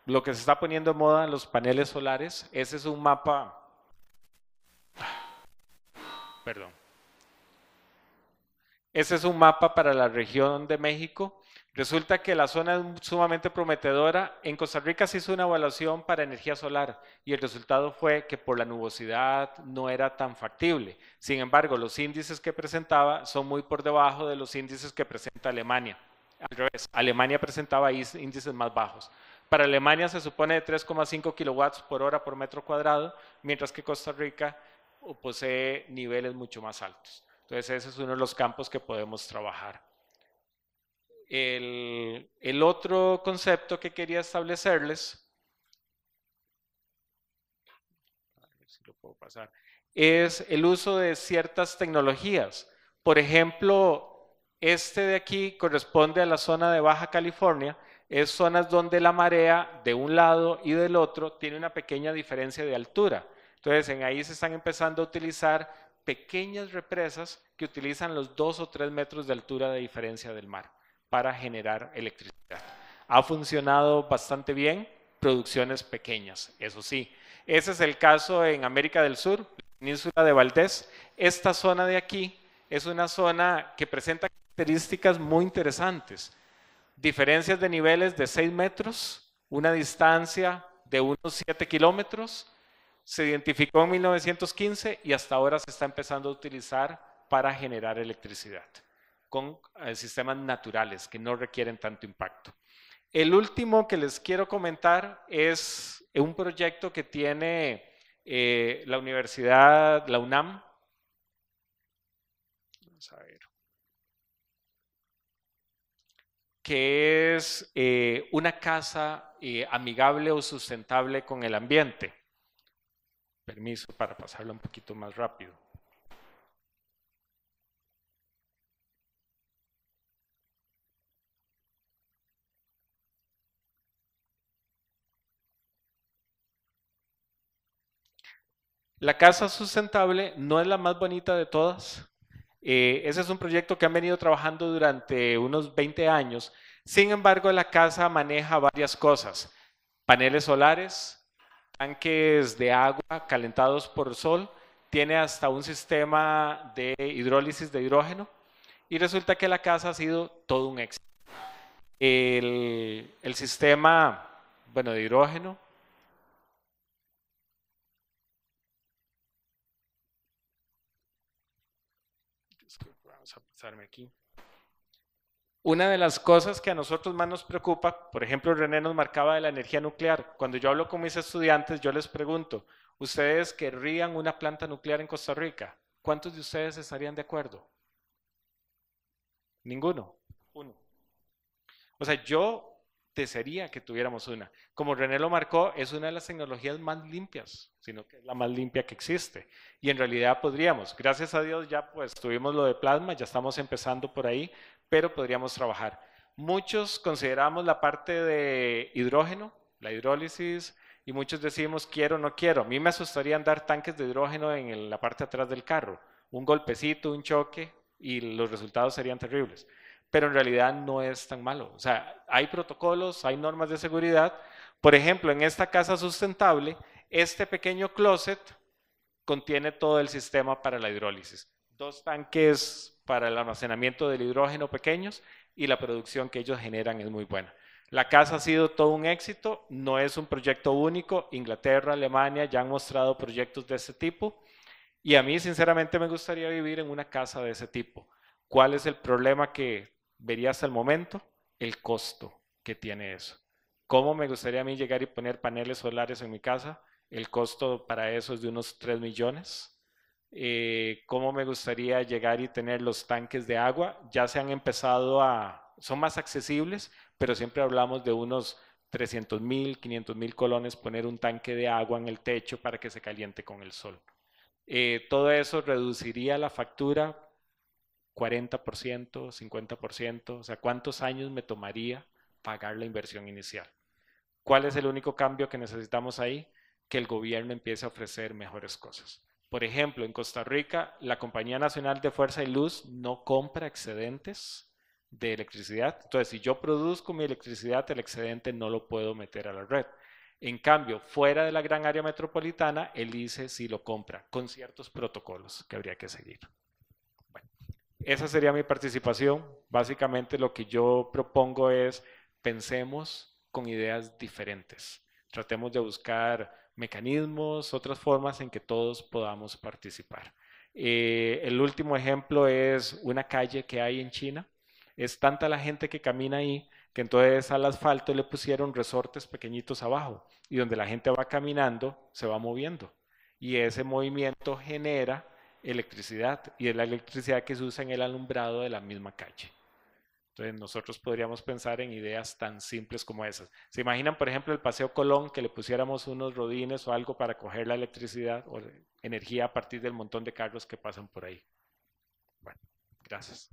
lo que se está poniendo en moda, los paneles solares, ese es un mapa... Perdón. Ese es un mapa para la región de México Resulta que la zona es sumamente prometedora. En Costa Rica se hizo una evaluación para energía solar y el resultado fue que por la nubosidad no era tan factible. Sin embargo, los índices que presentaba son muy por debajo de los índices que presenta Alemania. Al revés, Alemania presentaba índices más bajos. Para Alemania se supone de 3,5 kilowatts por hora por metro cuadrado, mientras que Costa Rica uh, posee niveles mucho más altos. Entonces ese es uno de los campos que podemos trabajar el, otro concepto que quería establecerles es el uso de ciertas tecnologías. Por ejemplo, este de aquí corresponde a la zona de Baja California, es zonas donde la marea de un lado y del otro tiene una pequeña diferencia de altura. Entonces, en ahí se están empezando a utilizar pequeñas represas que utilizan los dos o tres metros de altura de diferencia del mar para generar electricidad. Ha funcionado bastante bien, producciones pequeñas, eso sí. Ese es el caso en América del Sur, península de Valdés. Esta zona de aquí es una zona que presenta características muy interesantes. Diferencias de niveles de 6 metros, una distancia de unos 7 kilómetros, se identificó en 1915 y hasta ahora se está empezando a utilizar para generar electricidad con eh, sistemas naturales que no requieren tanto impacto. El último que les quiero comentar es un proyecto que tiene eh, la Universidad, la UNAM. que es eh, una casa amigable o sustentable con el ambiente. Permiso para pasarlo un poquito más rápido. La casa sustentable no es la más bonita de todas. Eh, ese es un proyecto que han venido trabajando durante unos 20 años. Sin embargo, la casa maneja varias cosas. Paneles solares, tanques de agua calentados por sol, tiene hasta un sistema de hidrólisis de hidrógeno y resulta que la casa ha sido todo un éxito. El, el sistema, bueno, de hidrógeno, Una de las cosas que a nosotros más nos preocupa, por ejemplo, René nos marcaba de la energía nuclear. Cuando yo hablo con mis estudiantes, yo les pregunto, ¿ustedes querrían una planta nuclear en Costa Rica? ¿Cuántos de ustedes estarían de acuerdo? Ninguno. Uno. O sea, yo sería que tuviéramos una. Como René lo marcó, es una de las tecnologías más limpias, sino que es la más limpia que existe. Y en realidad podríamos, gracias a Dios ya pues tuvimos lo de plasma, ya estamos empezando por ahí, pero podríamos trabajar. Muchos consideramos la parte de hidrógeno, la hidrólisis, y muchos decimos quiero, no quiero. A mí me asustaría andar tanques de hidrógeno en la parte atrás del carro, un golpecito, un choque, y los resultados serían terribles pero en realidad no es tan malo. O sea, hay protocolos, hay normas de seguridad. Por ejemplo, en esta casa sustentable, este pequeño closet contiene todo el sistema para la hidrólisis. Dos tanques para el almacenamiento del hidrógeno pequeños y la producción que ellos generan es muy buena. La casa ha sido todo un éxito, no es un proyecto único. Inglaterra, Alemania ya han mostrado proyectos de ese tipo y a mí sinceramente me gustaría vivir en una casa de ese tipo. ¿Cuál es el problema que hasta el momento el costo que tiene eso. ¿Cómo me gustaría a mí llegar y poner paneles solares en mi casa? El costo para eso es de unos 3 millones. Eh, ¿Cómo me gustaría llegar y tener los tanques de agua? Ya se han empezado a, son más accesibles, pero siempre hablamos de unos 300 mil, 500 mil colones, poner un tanque de agua en el techo para que se caliente con el sol. Eh, todo eso reduciría la factura 40%, 50%, o sea, cuántos años me tomaría pagar la inversión inicial. ¿Cuál es el único cambio que necesitamos ahí? Que el gobierno empiece a ofrecer mejores cosas. Por ejemplo, en Costa Rica, la Compañía Nacional de Fuerza y Luz no compra excedentes de electricidad. Entonces, si yo produzco mi electricidad, el excedente no lo puedo meter a la red. En cambio, fuera de la gran área metropolitana, el ICE sí lo compra, con ciertos protocolos que habría que seguir esa sería mi participación. Básicamente lo que yo propongo es pensemos con ideas diferentes. Tratemos de buscar mecanismos, otras formas en que todos podamos participar. Eh, el último ejemplo es una calle que hay en China. Es tanta la gente que camina ahí que entonces al asfalto le pusieron resortes pequeñitos abajo y donde la gente va caminando se va moviendo y ese movimiento genera electricidad y es la electricidad que se usa en el alumbrado de la misma calle. Entonces nosotros podríamos pensar en ideas tan simples como esas. ¿Se imaginan, por ejemplo, el Paseo Colón, que le pusiéramos unos rodines o algo para coger la electricidad o energía a partir del montón de carros que pasan por ahí? Bueno, gracias.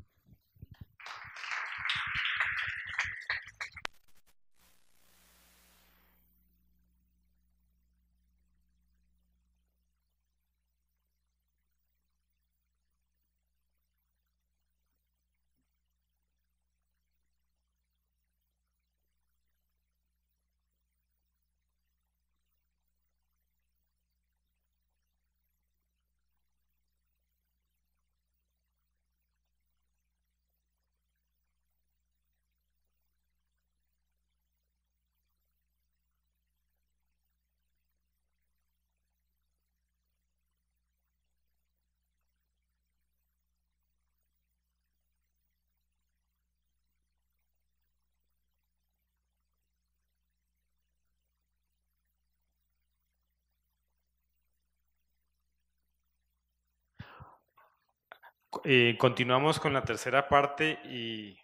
Eh, continuamos con la tercera parte y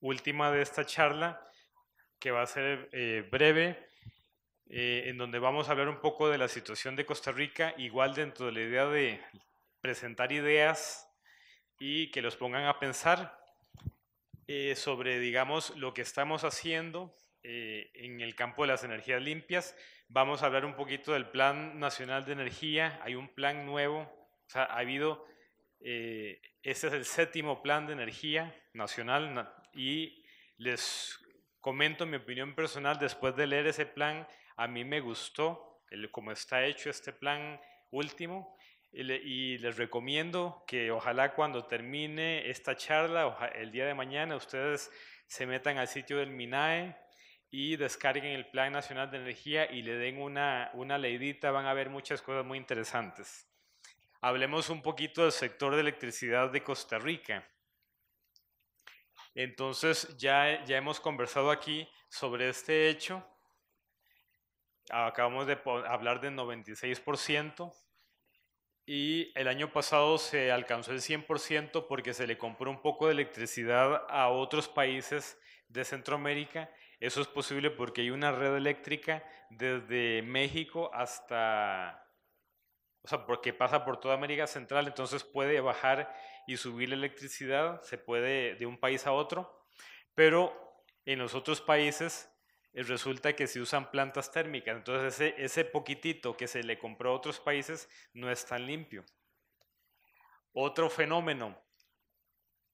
última de esta charla, que va a ser eh, breve, eh, en donde vamos a hablar un poco de la situación de Costa Rica, igual dentro de la idea de presentar ideas y que los pongan a pensar sobre, digamos, lo que estamos haciendo en el campo de las energías limpias. Vamos a hablar un poquito del Plan Nacional de Energía. Hay un plan nuevo, o sea, ha habido este es el séptimo plan de energía nacional y les comento mi opinión personal después de leer ese plan. A mí me gustó el, cómo está hecho este plan último y, les recomiendo que ojalá cuando termine esta charla, el día de mañana, ustedes se metan al sitio del MINAE y descarguen el Plan Nacional de Energía y le den una, una leidita, van a ver muchas cosas muy interesantes hablemos un poquito del sector de electricidad de Costa Rica. Entonces, ya, ya hemos conversado aquí sobre este hecho. Acabamos de hablar del 96% y el año pasado se alcanzó el 100% porque se le compró un poco de electricidad a otros países de Centroamérica. Eso es posible porque hay una red eléctrica desde México hasta o sea, porque pasa por toda América Central, entonces puede bajar y subir la electricidad, se puede de un país a otro, pero en los otros países eh, resulta que se usan plantas térmicas, entonces ese, poquitito que se le compró a otros países no es tan limpio. Otro fenómeno,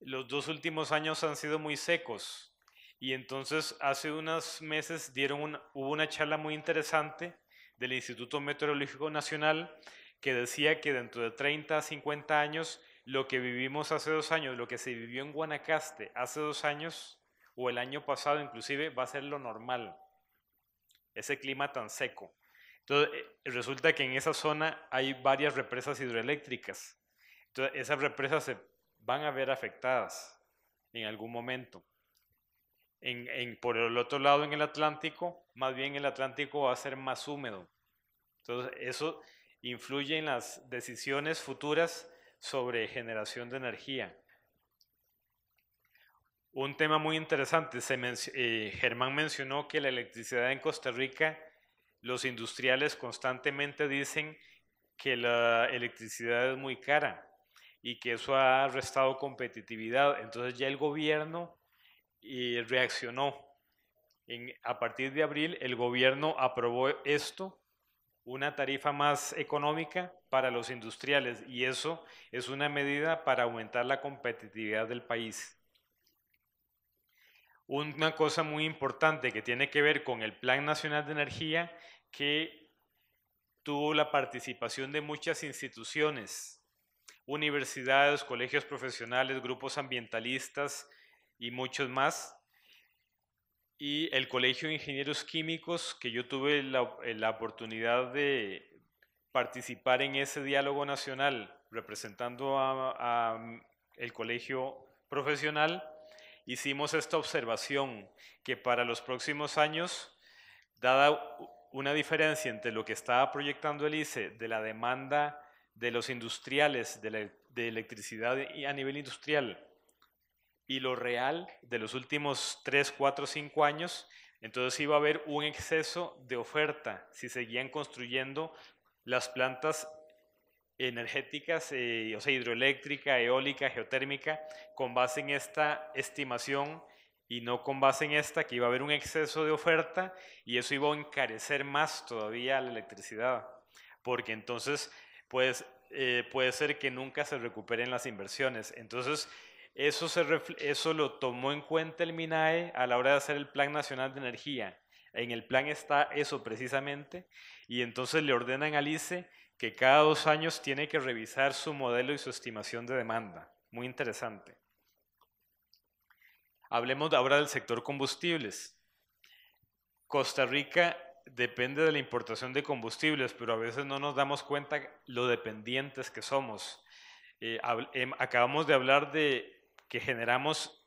los dos últimos años han sido muy secos y entonces hace unos meses dieron hubo una charla muy interesante del Instituto Meteorológico Nacional que decía que dentro de 30, 50 años, lo que vivimos hace dos años, lo que se vivió en Guanacaste hace dos años, o el año pasado inclusive, va a ser lo normal. Ese clima tan seco. Entonces, eh, resulta que en esa zona hay varias represas hidroeléctricas. Entonces, esas represas se van a ver afectadas en algún momento. En, en, por el otro lado, en el Atlántico, más bien el Atlántico va a ser más húmedo. Entonces, eso influye en las decisiones futuras sobre generación de energía. Un tema muy interesante, eh, Germán mencionó que la electricidad en Costa Rica, los industriales constantemente dicen que la electricidad es muy cara y que eso ha restado competitividad. Entonces ya el gobierno eh, reaccionó. En, a partir de abril el gobierno aprobó esto una tarifa más económica para los industriales y eso es una medida para aumentar la competitividad del país. Una cosa muy importante que tiene que ver con el Plan Nacional de Energía que tuvo la participación de muchas instituciones, universidades, colegios profesionales, grupos ambientalistas y muchos más, y el Colegio de Ingenieros Químicos, que yo tuve la, eh, oportunidad de participar en ese diálogo nacional representando al mm, el colegio profesional, hicimos esta observación que para los próximos años, dada una diferencia entre lo que estaba proyectando el ICE de la demanda de los industriales, de, de electricidad a nivel industrial y lo real de los últimos 3, 4, 5 años, entonces iba a haber un exceso de oferta si seguían construyendo las plantas energéticas, eh, o sea, hidroeléctrica, eólica, geotérmica, con base en esta estimación y no con base en esta, que iba a haber un exceso de oferta y eso iba a encarecer más todavía la electricidad, porque entonces pues, eh, puede ser que nunca se recuperen las inversiones. Entonces, eso, se eso lo tomó en cuenta el MINAE a la hora de hacer el Plan Nacional de Energía. En el plan está eso precisamente, y entonces le ordenan al ICE que cada dos años tiene que revisar su modelo y su estimación de demanda. Muy interesante. Hablemos ahora del sector combustibles. Costa Rica depende de la importación de combustibles, pero a veces no nos damos cuenta lo dependientes que somos. Eh, em, acabamos de hablar de generamos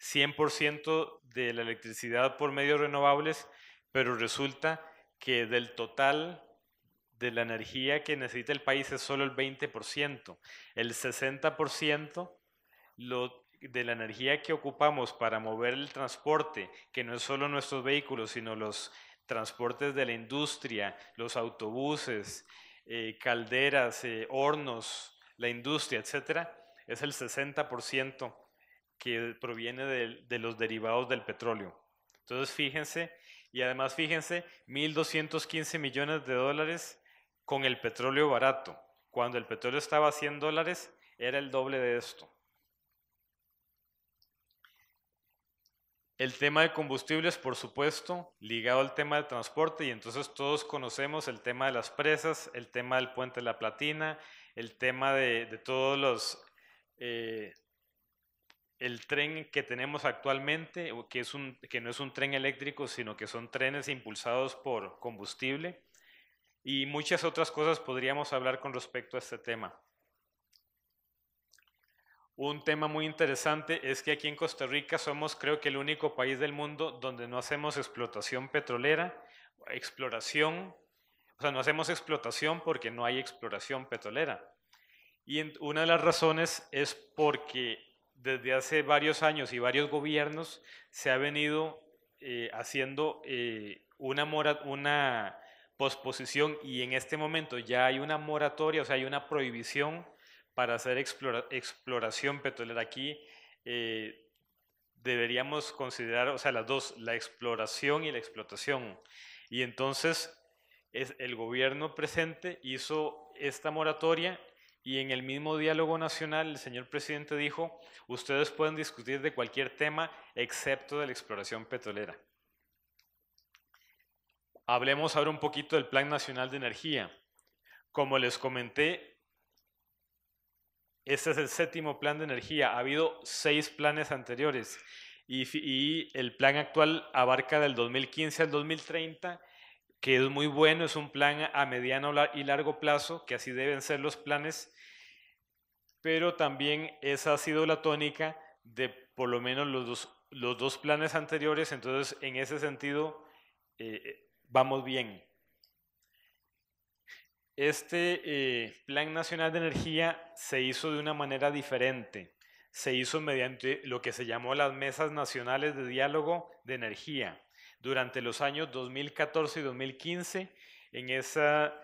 100% de la electricidad por medios renovables, pero resulta que del total de la energía que necesita el país es solo el 20%. El 60% de la energía que ocupamos para mover el transporte, que no es solo nuestros vehículos, sino los transportes de la industria, los autobuses, eh, calderas, eh, hornos, la industria, etcétera, es el 60% que proviene de, los derivados del petróleo. Entonces, fíjense, y además fíjense, 1.215 millones de dólares con el petróleo barato. Cuando el petróleo estaba a 100 dólares, era el doble de esto. El tema de combustibles, por supuesto, ligado al tema del transporte, y entonces todos conocemos el tema de las presas, el tema del puente de la platina, el tema de todos los eh, el tren que tenemos actualmente, que, es un, que no es un tren eléctrico, sino que son trenes impulsados por combustible, y muchas otras cosas podríamos hablar con respecto a este tema. Un tema muy interesante es que aquí en Costa Rica somos creo que el único país del mundo donde no hacemos explotación petrolera, exploración, o sea, no hacemos explotación porque no hay exploración petrolera. Y una de las razones es porque desde hace varios años y varios gobiernos se ha venido eh, haciendo eh, una, mora, una posposición y en este momento ya hay una moratoria, o sea, hay una prohibición para hacer exploración petrolera. Aquí eh, deberíamos considerar, o sea, las dos, la exploración y la explotación. Y entonces es, el gobierno presente hizo esta moratoria y en el mismo diálogo nacional, el señor presidente dijo, ustedes pueden discutir de cualquier tema excepto de la exploración petrolera. Hablemos ahora un poquito del Plan Nacional de Energía. Como les comenté, este es el séptimo plan de energía. Ha habido seis planes anteriores y, el plan actual abarca del 2015 al 2030 que es muy bueno, es un plan a mediano y largo plazo, que así deben ser los planes pero también esa ha sido la tónica de por lo menos los dos, los dos planes anteriores, entonces en ese sentido eh, eh, vamos bien. Este eh, Plan Nacional de Energía se hizo de una manera diferente. Se hizo mediante lo que se llamó las Mesas Nacionales de Diálogo de Energía. Durante los años 2014 y 2015, en esa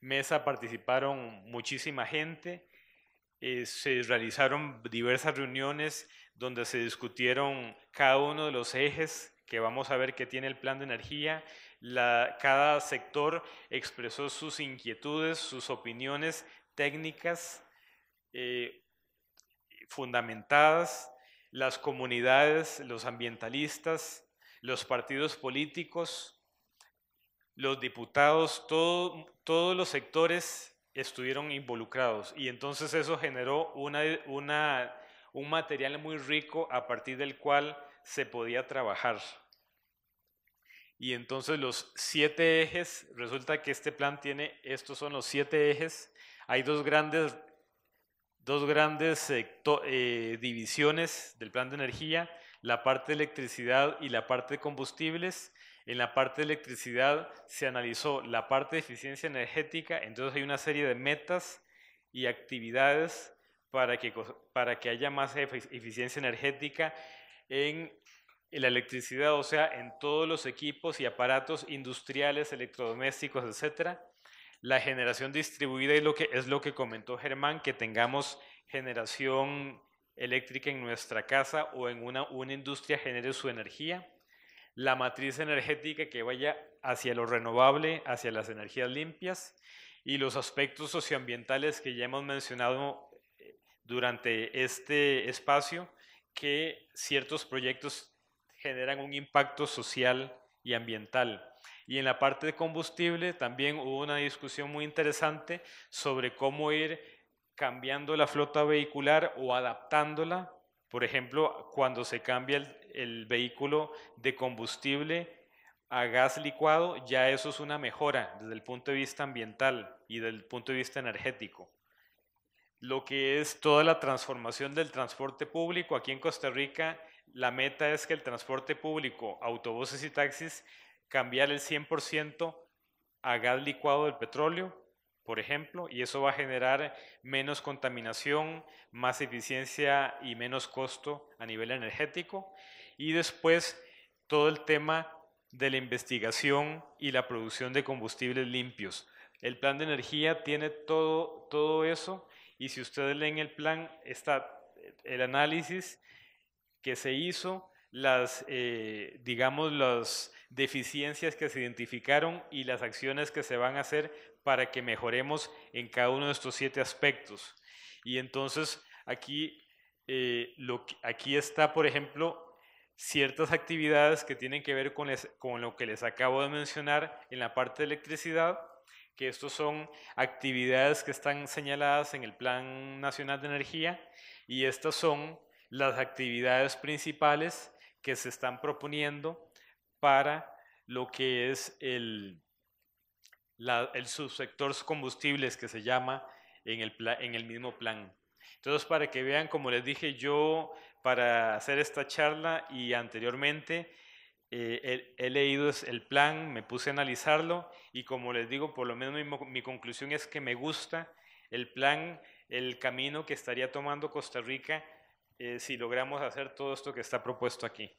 mesa participaron muchísima gente, eh, se realizaron diversas reuniones donde se discutieron cada uno de los ejes que vamos a ver que tiene el plan de energía. cada sector expresó sus inquietudes, sus opiniones técnicas eh, fundamentadas, las comunidades, los ambientalistas, los partidos políticos, los diputados, todos los sectores estuvieron involucrados y entonces eso generó un material muy rico a partir del cual se podía trabajar. Y entonces los siete ejes, resulta que este plan tiene, estos son los siete ejes, hay dos grandes, dos grandes eh, divisiones del plan de energía, la parte de electricidad y la parte de combustibles, en la parte de electricidad se analizó la parte de eficiencia energética, entonces hay una serie de metas y actividades para que, haya más eficiencia energética en la electricidad, o sea, en todos los equipos y aparatos industriales, electrodomésticos, etcétera. La generación distribuida es lo que, es lo que comentó Germán, que tengamos generación eléctrica en nuestra casa o en una, una industria genere su energía la matriz energética que vaya hacia lo renovable, hacia las energías limpias y los aspectos socioambientales que ya hemos mencionado eh, durante este espacio, que ciertos proyectos generan un impacto social y ambiental. Y en la parte de combustible también hubo una discusión muy interesante sobre cómo ir cambiando la flota vehicular o adaptándola. Por ejemplo, cuando se cambia el, el vehículo de combustible a gas licuado, ya eso es una mejora desde el punto de vista ambiental y del punto de vista energético. Lo que es toda la transformación del transporte público, aquí en Costa Rica la meta es que el transporte público, autobuses y taxis, cambiar el 100% a gas licuado del petróleo, por ejemplo, y eso va a generar menos contaminación, más eficiencia y menos costo a nivel energético y después todo el tema de la investigación y la producción de combustibles limpios. El plan de energía tiene todo, todo eso y si ustedes leen el plan está el análisis que se hizo, las, eh, digamos, las deficiencias que se identificaron y las acciones que se van a hacer para que mejoremos en cada uno de estos siete aspectos. Y entonces aquí, eh, aquí está, por ejemplo, ciertas actividades que tienen que ver con, con lo que les acabo de mencionar en la parte de electricidad, que estos son actividades que están señaladas en el Plan Nacional de Energía y estas son las actividades principales que se están proponiendo para lo que es el, el subsector combustibles que se llama en el, en el mismo plan. Entonces, para que vean, como les dije, yo para hacer esta charla y anteriormente eh, he, leído el plan, me puse a analizarlo y como les digo, por lo menos mi, mi conclusión es que me gusta el plan, el camino que estaría tomando Costa Rica eh, si logramos hacer todo esto que está propuesto aquí.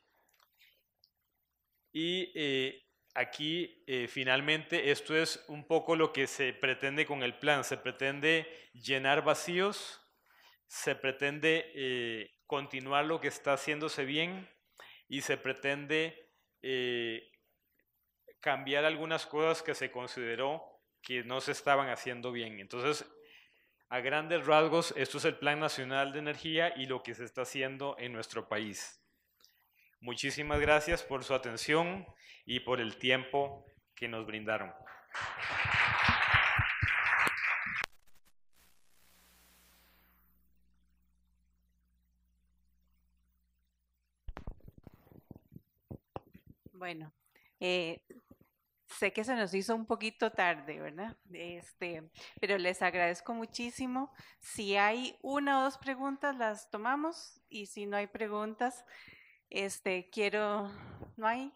Y eh, aquí finalmente esto es un poco lo que se pretende con el plan. Se pretende llenar vacíos, se pretende continuar lo que está haciéndose bien y se pretende eh, cambiar algunas cosas que se consideró que no se estaban haciendo bien. Entonces, a grandes rasgos, esto es el Plan Nacional de Energía y lo que se está haciendo en nuestro país. Muchísimas gracias por su atención y por el tiempo que nos brindaron. Bueno, eh, sé que se nos hizo un poquito tarde, ¿verdad? Este, pero les agradezco muchísimo. Si hay una o dos preguntas, las tomamos y si no hay preguntas, este, quiero, ¿no hay?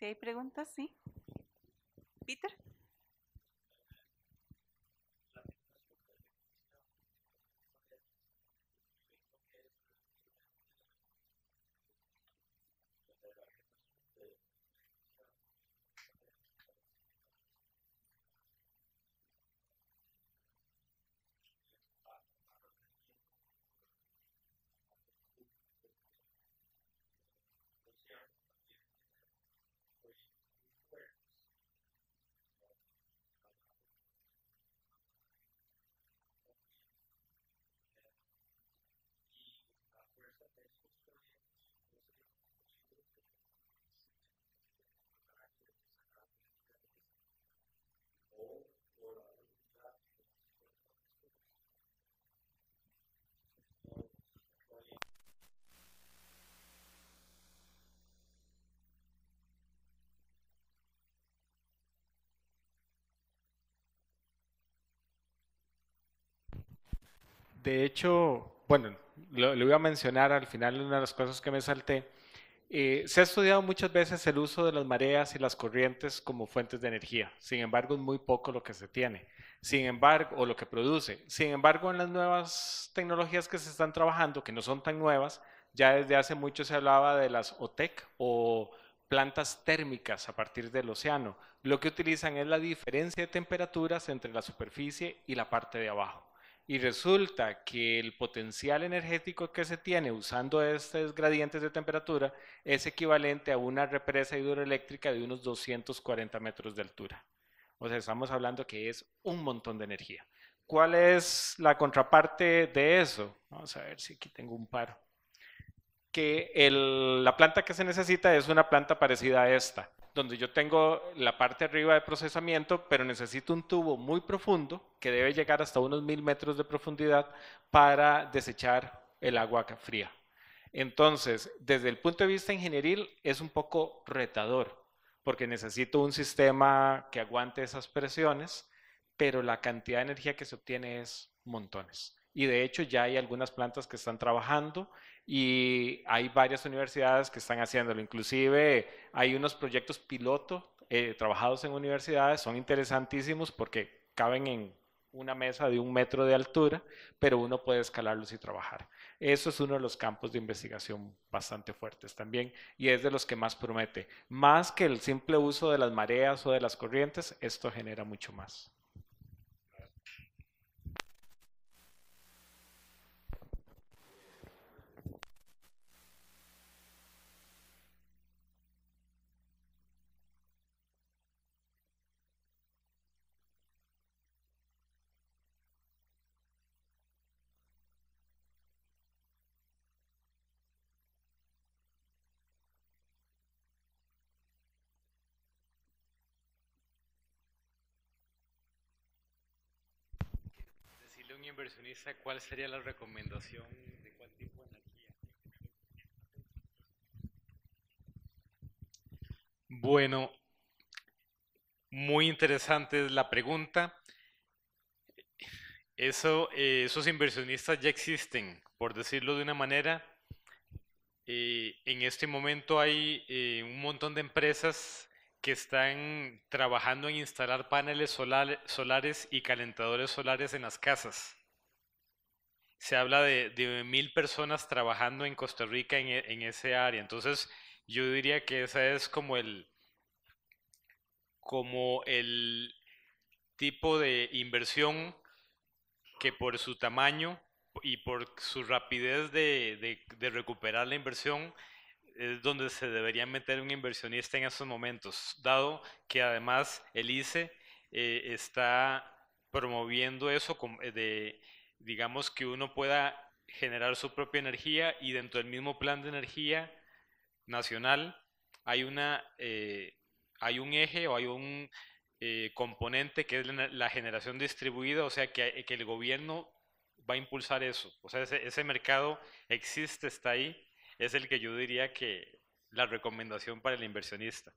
Si hay preguntas, sí. Peter. De hecho, bueno, lo, voy iba a mencionar al final, una de las cosas que me salté. Eh, se ha estudiado muchas veces el uso de las mareas y las corrientes como fuentes de energía. Sin embargo, es muy poco lo que se tiene. Sin embargo, o lo que produce. Sin embargo, en las nuevas tecnologías que se están trabajando, que no son tan nuevas, ya desde hace mucho se hablaba de las OTEC o plantas térmicas a partir del océano. Lo que utilizan es la diferencia de temperaturas entre la superficie y la parte de abajo y resulta que el potencial energético que se tiene usando estos gradientes de temperatura es equivalente a una represa hidroeléctrica de unos 240 metros de altura. O sea, estamos hablando que es un montón de energía. ¿Cuál es la contraparte de eso? Vamos a ver si aquí tengo un paro. Que la planta que se necesita es una planta parecida a esta donde yo tengo la parte arriba de procesamiento, pero necesito un tubo muy profundo que debe llegar hasta unos mil metros de profundidad para desechar el agua fría. Entonces, desde el punto de vista ingenieril es un poco retador, porque necesito un sistema que aguante esas presiones, pero la cantidad de energía que se obtiene es montones y de hecho ya hay algunas plantas que están trabajando y hay varias universidades que están haciéndolo. Inclusive hay unos proyectos piloto eh, trabajados en universidades, son interesantísimos porque caben en una mesa de un metro de altura, pero uno puede escalarlos y trabajar. Eso es uno de los campos de investigación bastante fuertes también y es de los que más promete. Más que el simple uso de las mareas o de las corrientes, esto genera mucho más. inversionista, ¿cuál sería la recomendación de cuál tipo de energía? Bueno, muy interesante la pregunta. Eso, eh, esos inversionistas ya existen, por decirlo de una manera. Eh, en este momento hay eh, un montón de empresas que están trabajando en instalar paneles solares y calentadores solares en las casas se habla de, mil personas trabajando en Costa Rica en, e, en ese área. Entonces, yo diría que esa es como el, como el tipo de inversión que por su tamaño y por su rapidez de, recuperar la inversión es donde se debería meter un inversionista en esos momentos, dado que además el ICE eh, está promoviendo eso eh, de, digamos que uno pueda generar su propia energía y dentro del mismo plan de energía nacional hay una eh, hay un eje o hay un eh, componente que es la, generación distribuida, o sea que, el gobierno va a impulsar eso. O sea, ese, ese mercado existe, está ahí, es el que yo diría que la recomendación para el inversionista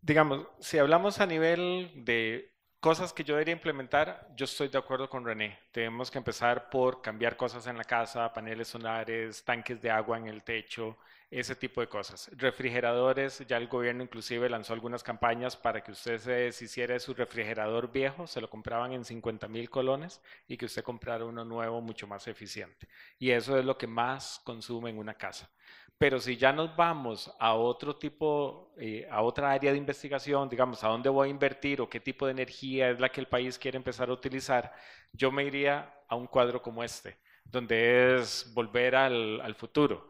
digamos, si hablamos a nivel de Cosas que yo debería implementar, yo estoy de acuerdo con René. Tenemos que empezar por cambiar cosas en la casa, paneles solares, tanques de agua en el techo, ese tipo de cosas. Refrigeradores, ya el gobierno inclusive lanzó algunas campañas para que usted se deshiciera de su refrigerador viejo, se lo compraban en 50 mil colones y que usted comprara uno nuevo mucho más eficiente. Y eso es lo que más consume en una casa. Pero si ya nos vamos a otro tipo, eh, a otra área de investigación, digamos, a dónde voy a invertir o qué tipo de energía es la que el país quiere empezar a utilizar, yo me iría a un cuadro como este, donde es volver al, futuro.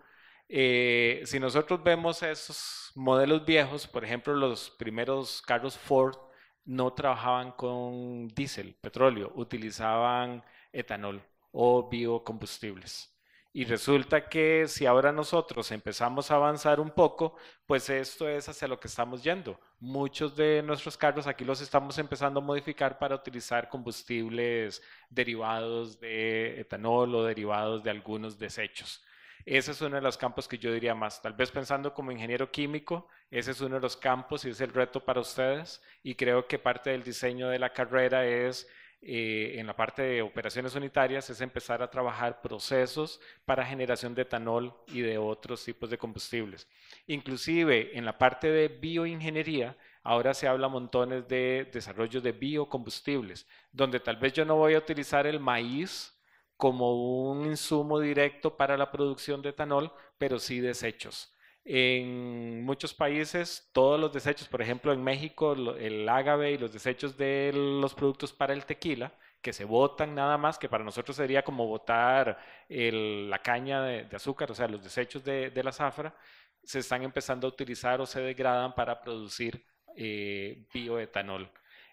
Eh, si nosotros vemos esos modelos viejos, por ejemplo, los primeros carros Ford no trabajaban con diésel, petróleo, utilizaban etanol o biocombustibles. Y resulta que si ahora nosotros empezamos a avanzar un poco, pues esto es hacia lo que estamos yendo. Muchos de nuestros carros aquí los estamos empezando a modificar para utilizar combustibles derivados de etanol o derivados de algunos desechos. Ese es uno de los campos que yo diría más. Tal vez pensando como ingeniero químico, ese es uno de los campos y es el reto para ustedes. Y creo que parte del diseño de la carrera es eh, en la parte de operaciones unitarias es empezar a trabajar procesos para generación de etanol y de otros tipos de combustibles. Inclusive en la parte de bioingeniería, ahora se habla montones de desarrollo de biocombustibles, donde tal vez yo no voy a utilizar el maíz como un insumo directo para la producción de etanol, pero sí desechos. En muchos países, todos los desechos, por ejemplo, en México, el ágave y los desechos de los productos para el tequila, que se botan nada más, que para nosotros sería como botar la caña de, azúcar, o sea, los desechos de, la zafra, se están empezando a utilizar o se degradan para producir eh, bioetanol.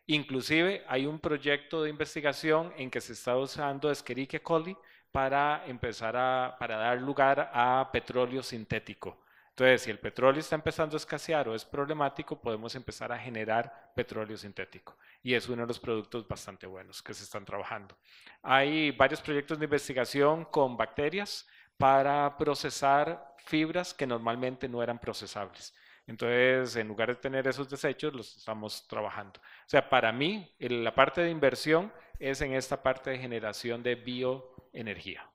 Inclusive hay un proyecto de investigación en que se está usando Escherichia coli para empezar a para dar lugar a petróleo sintético. Entonces, si el petróleo está empezando a escasear o es problemático, podemos empezar a generar petróleo sintético. Y es uno de los productos bastante buenos que se están trabajando. Hay varios proyectos de investigación con bacterias para procesar fibras que normalmente no eran procesables. Entonces, en lugar de tener esos desechos, los estamos trabajando. O sea, para mí, la parte de inversión es en esta parte de generación de bioenergía.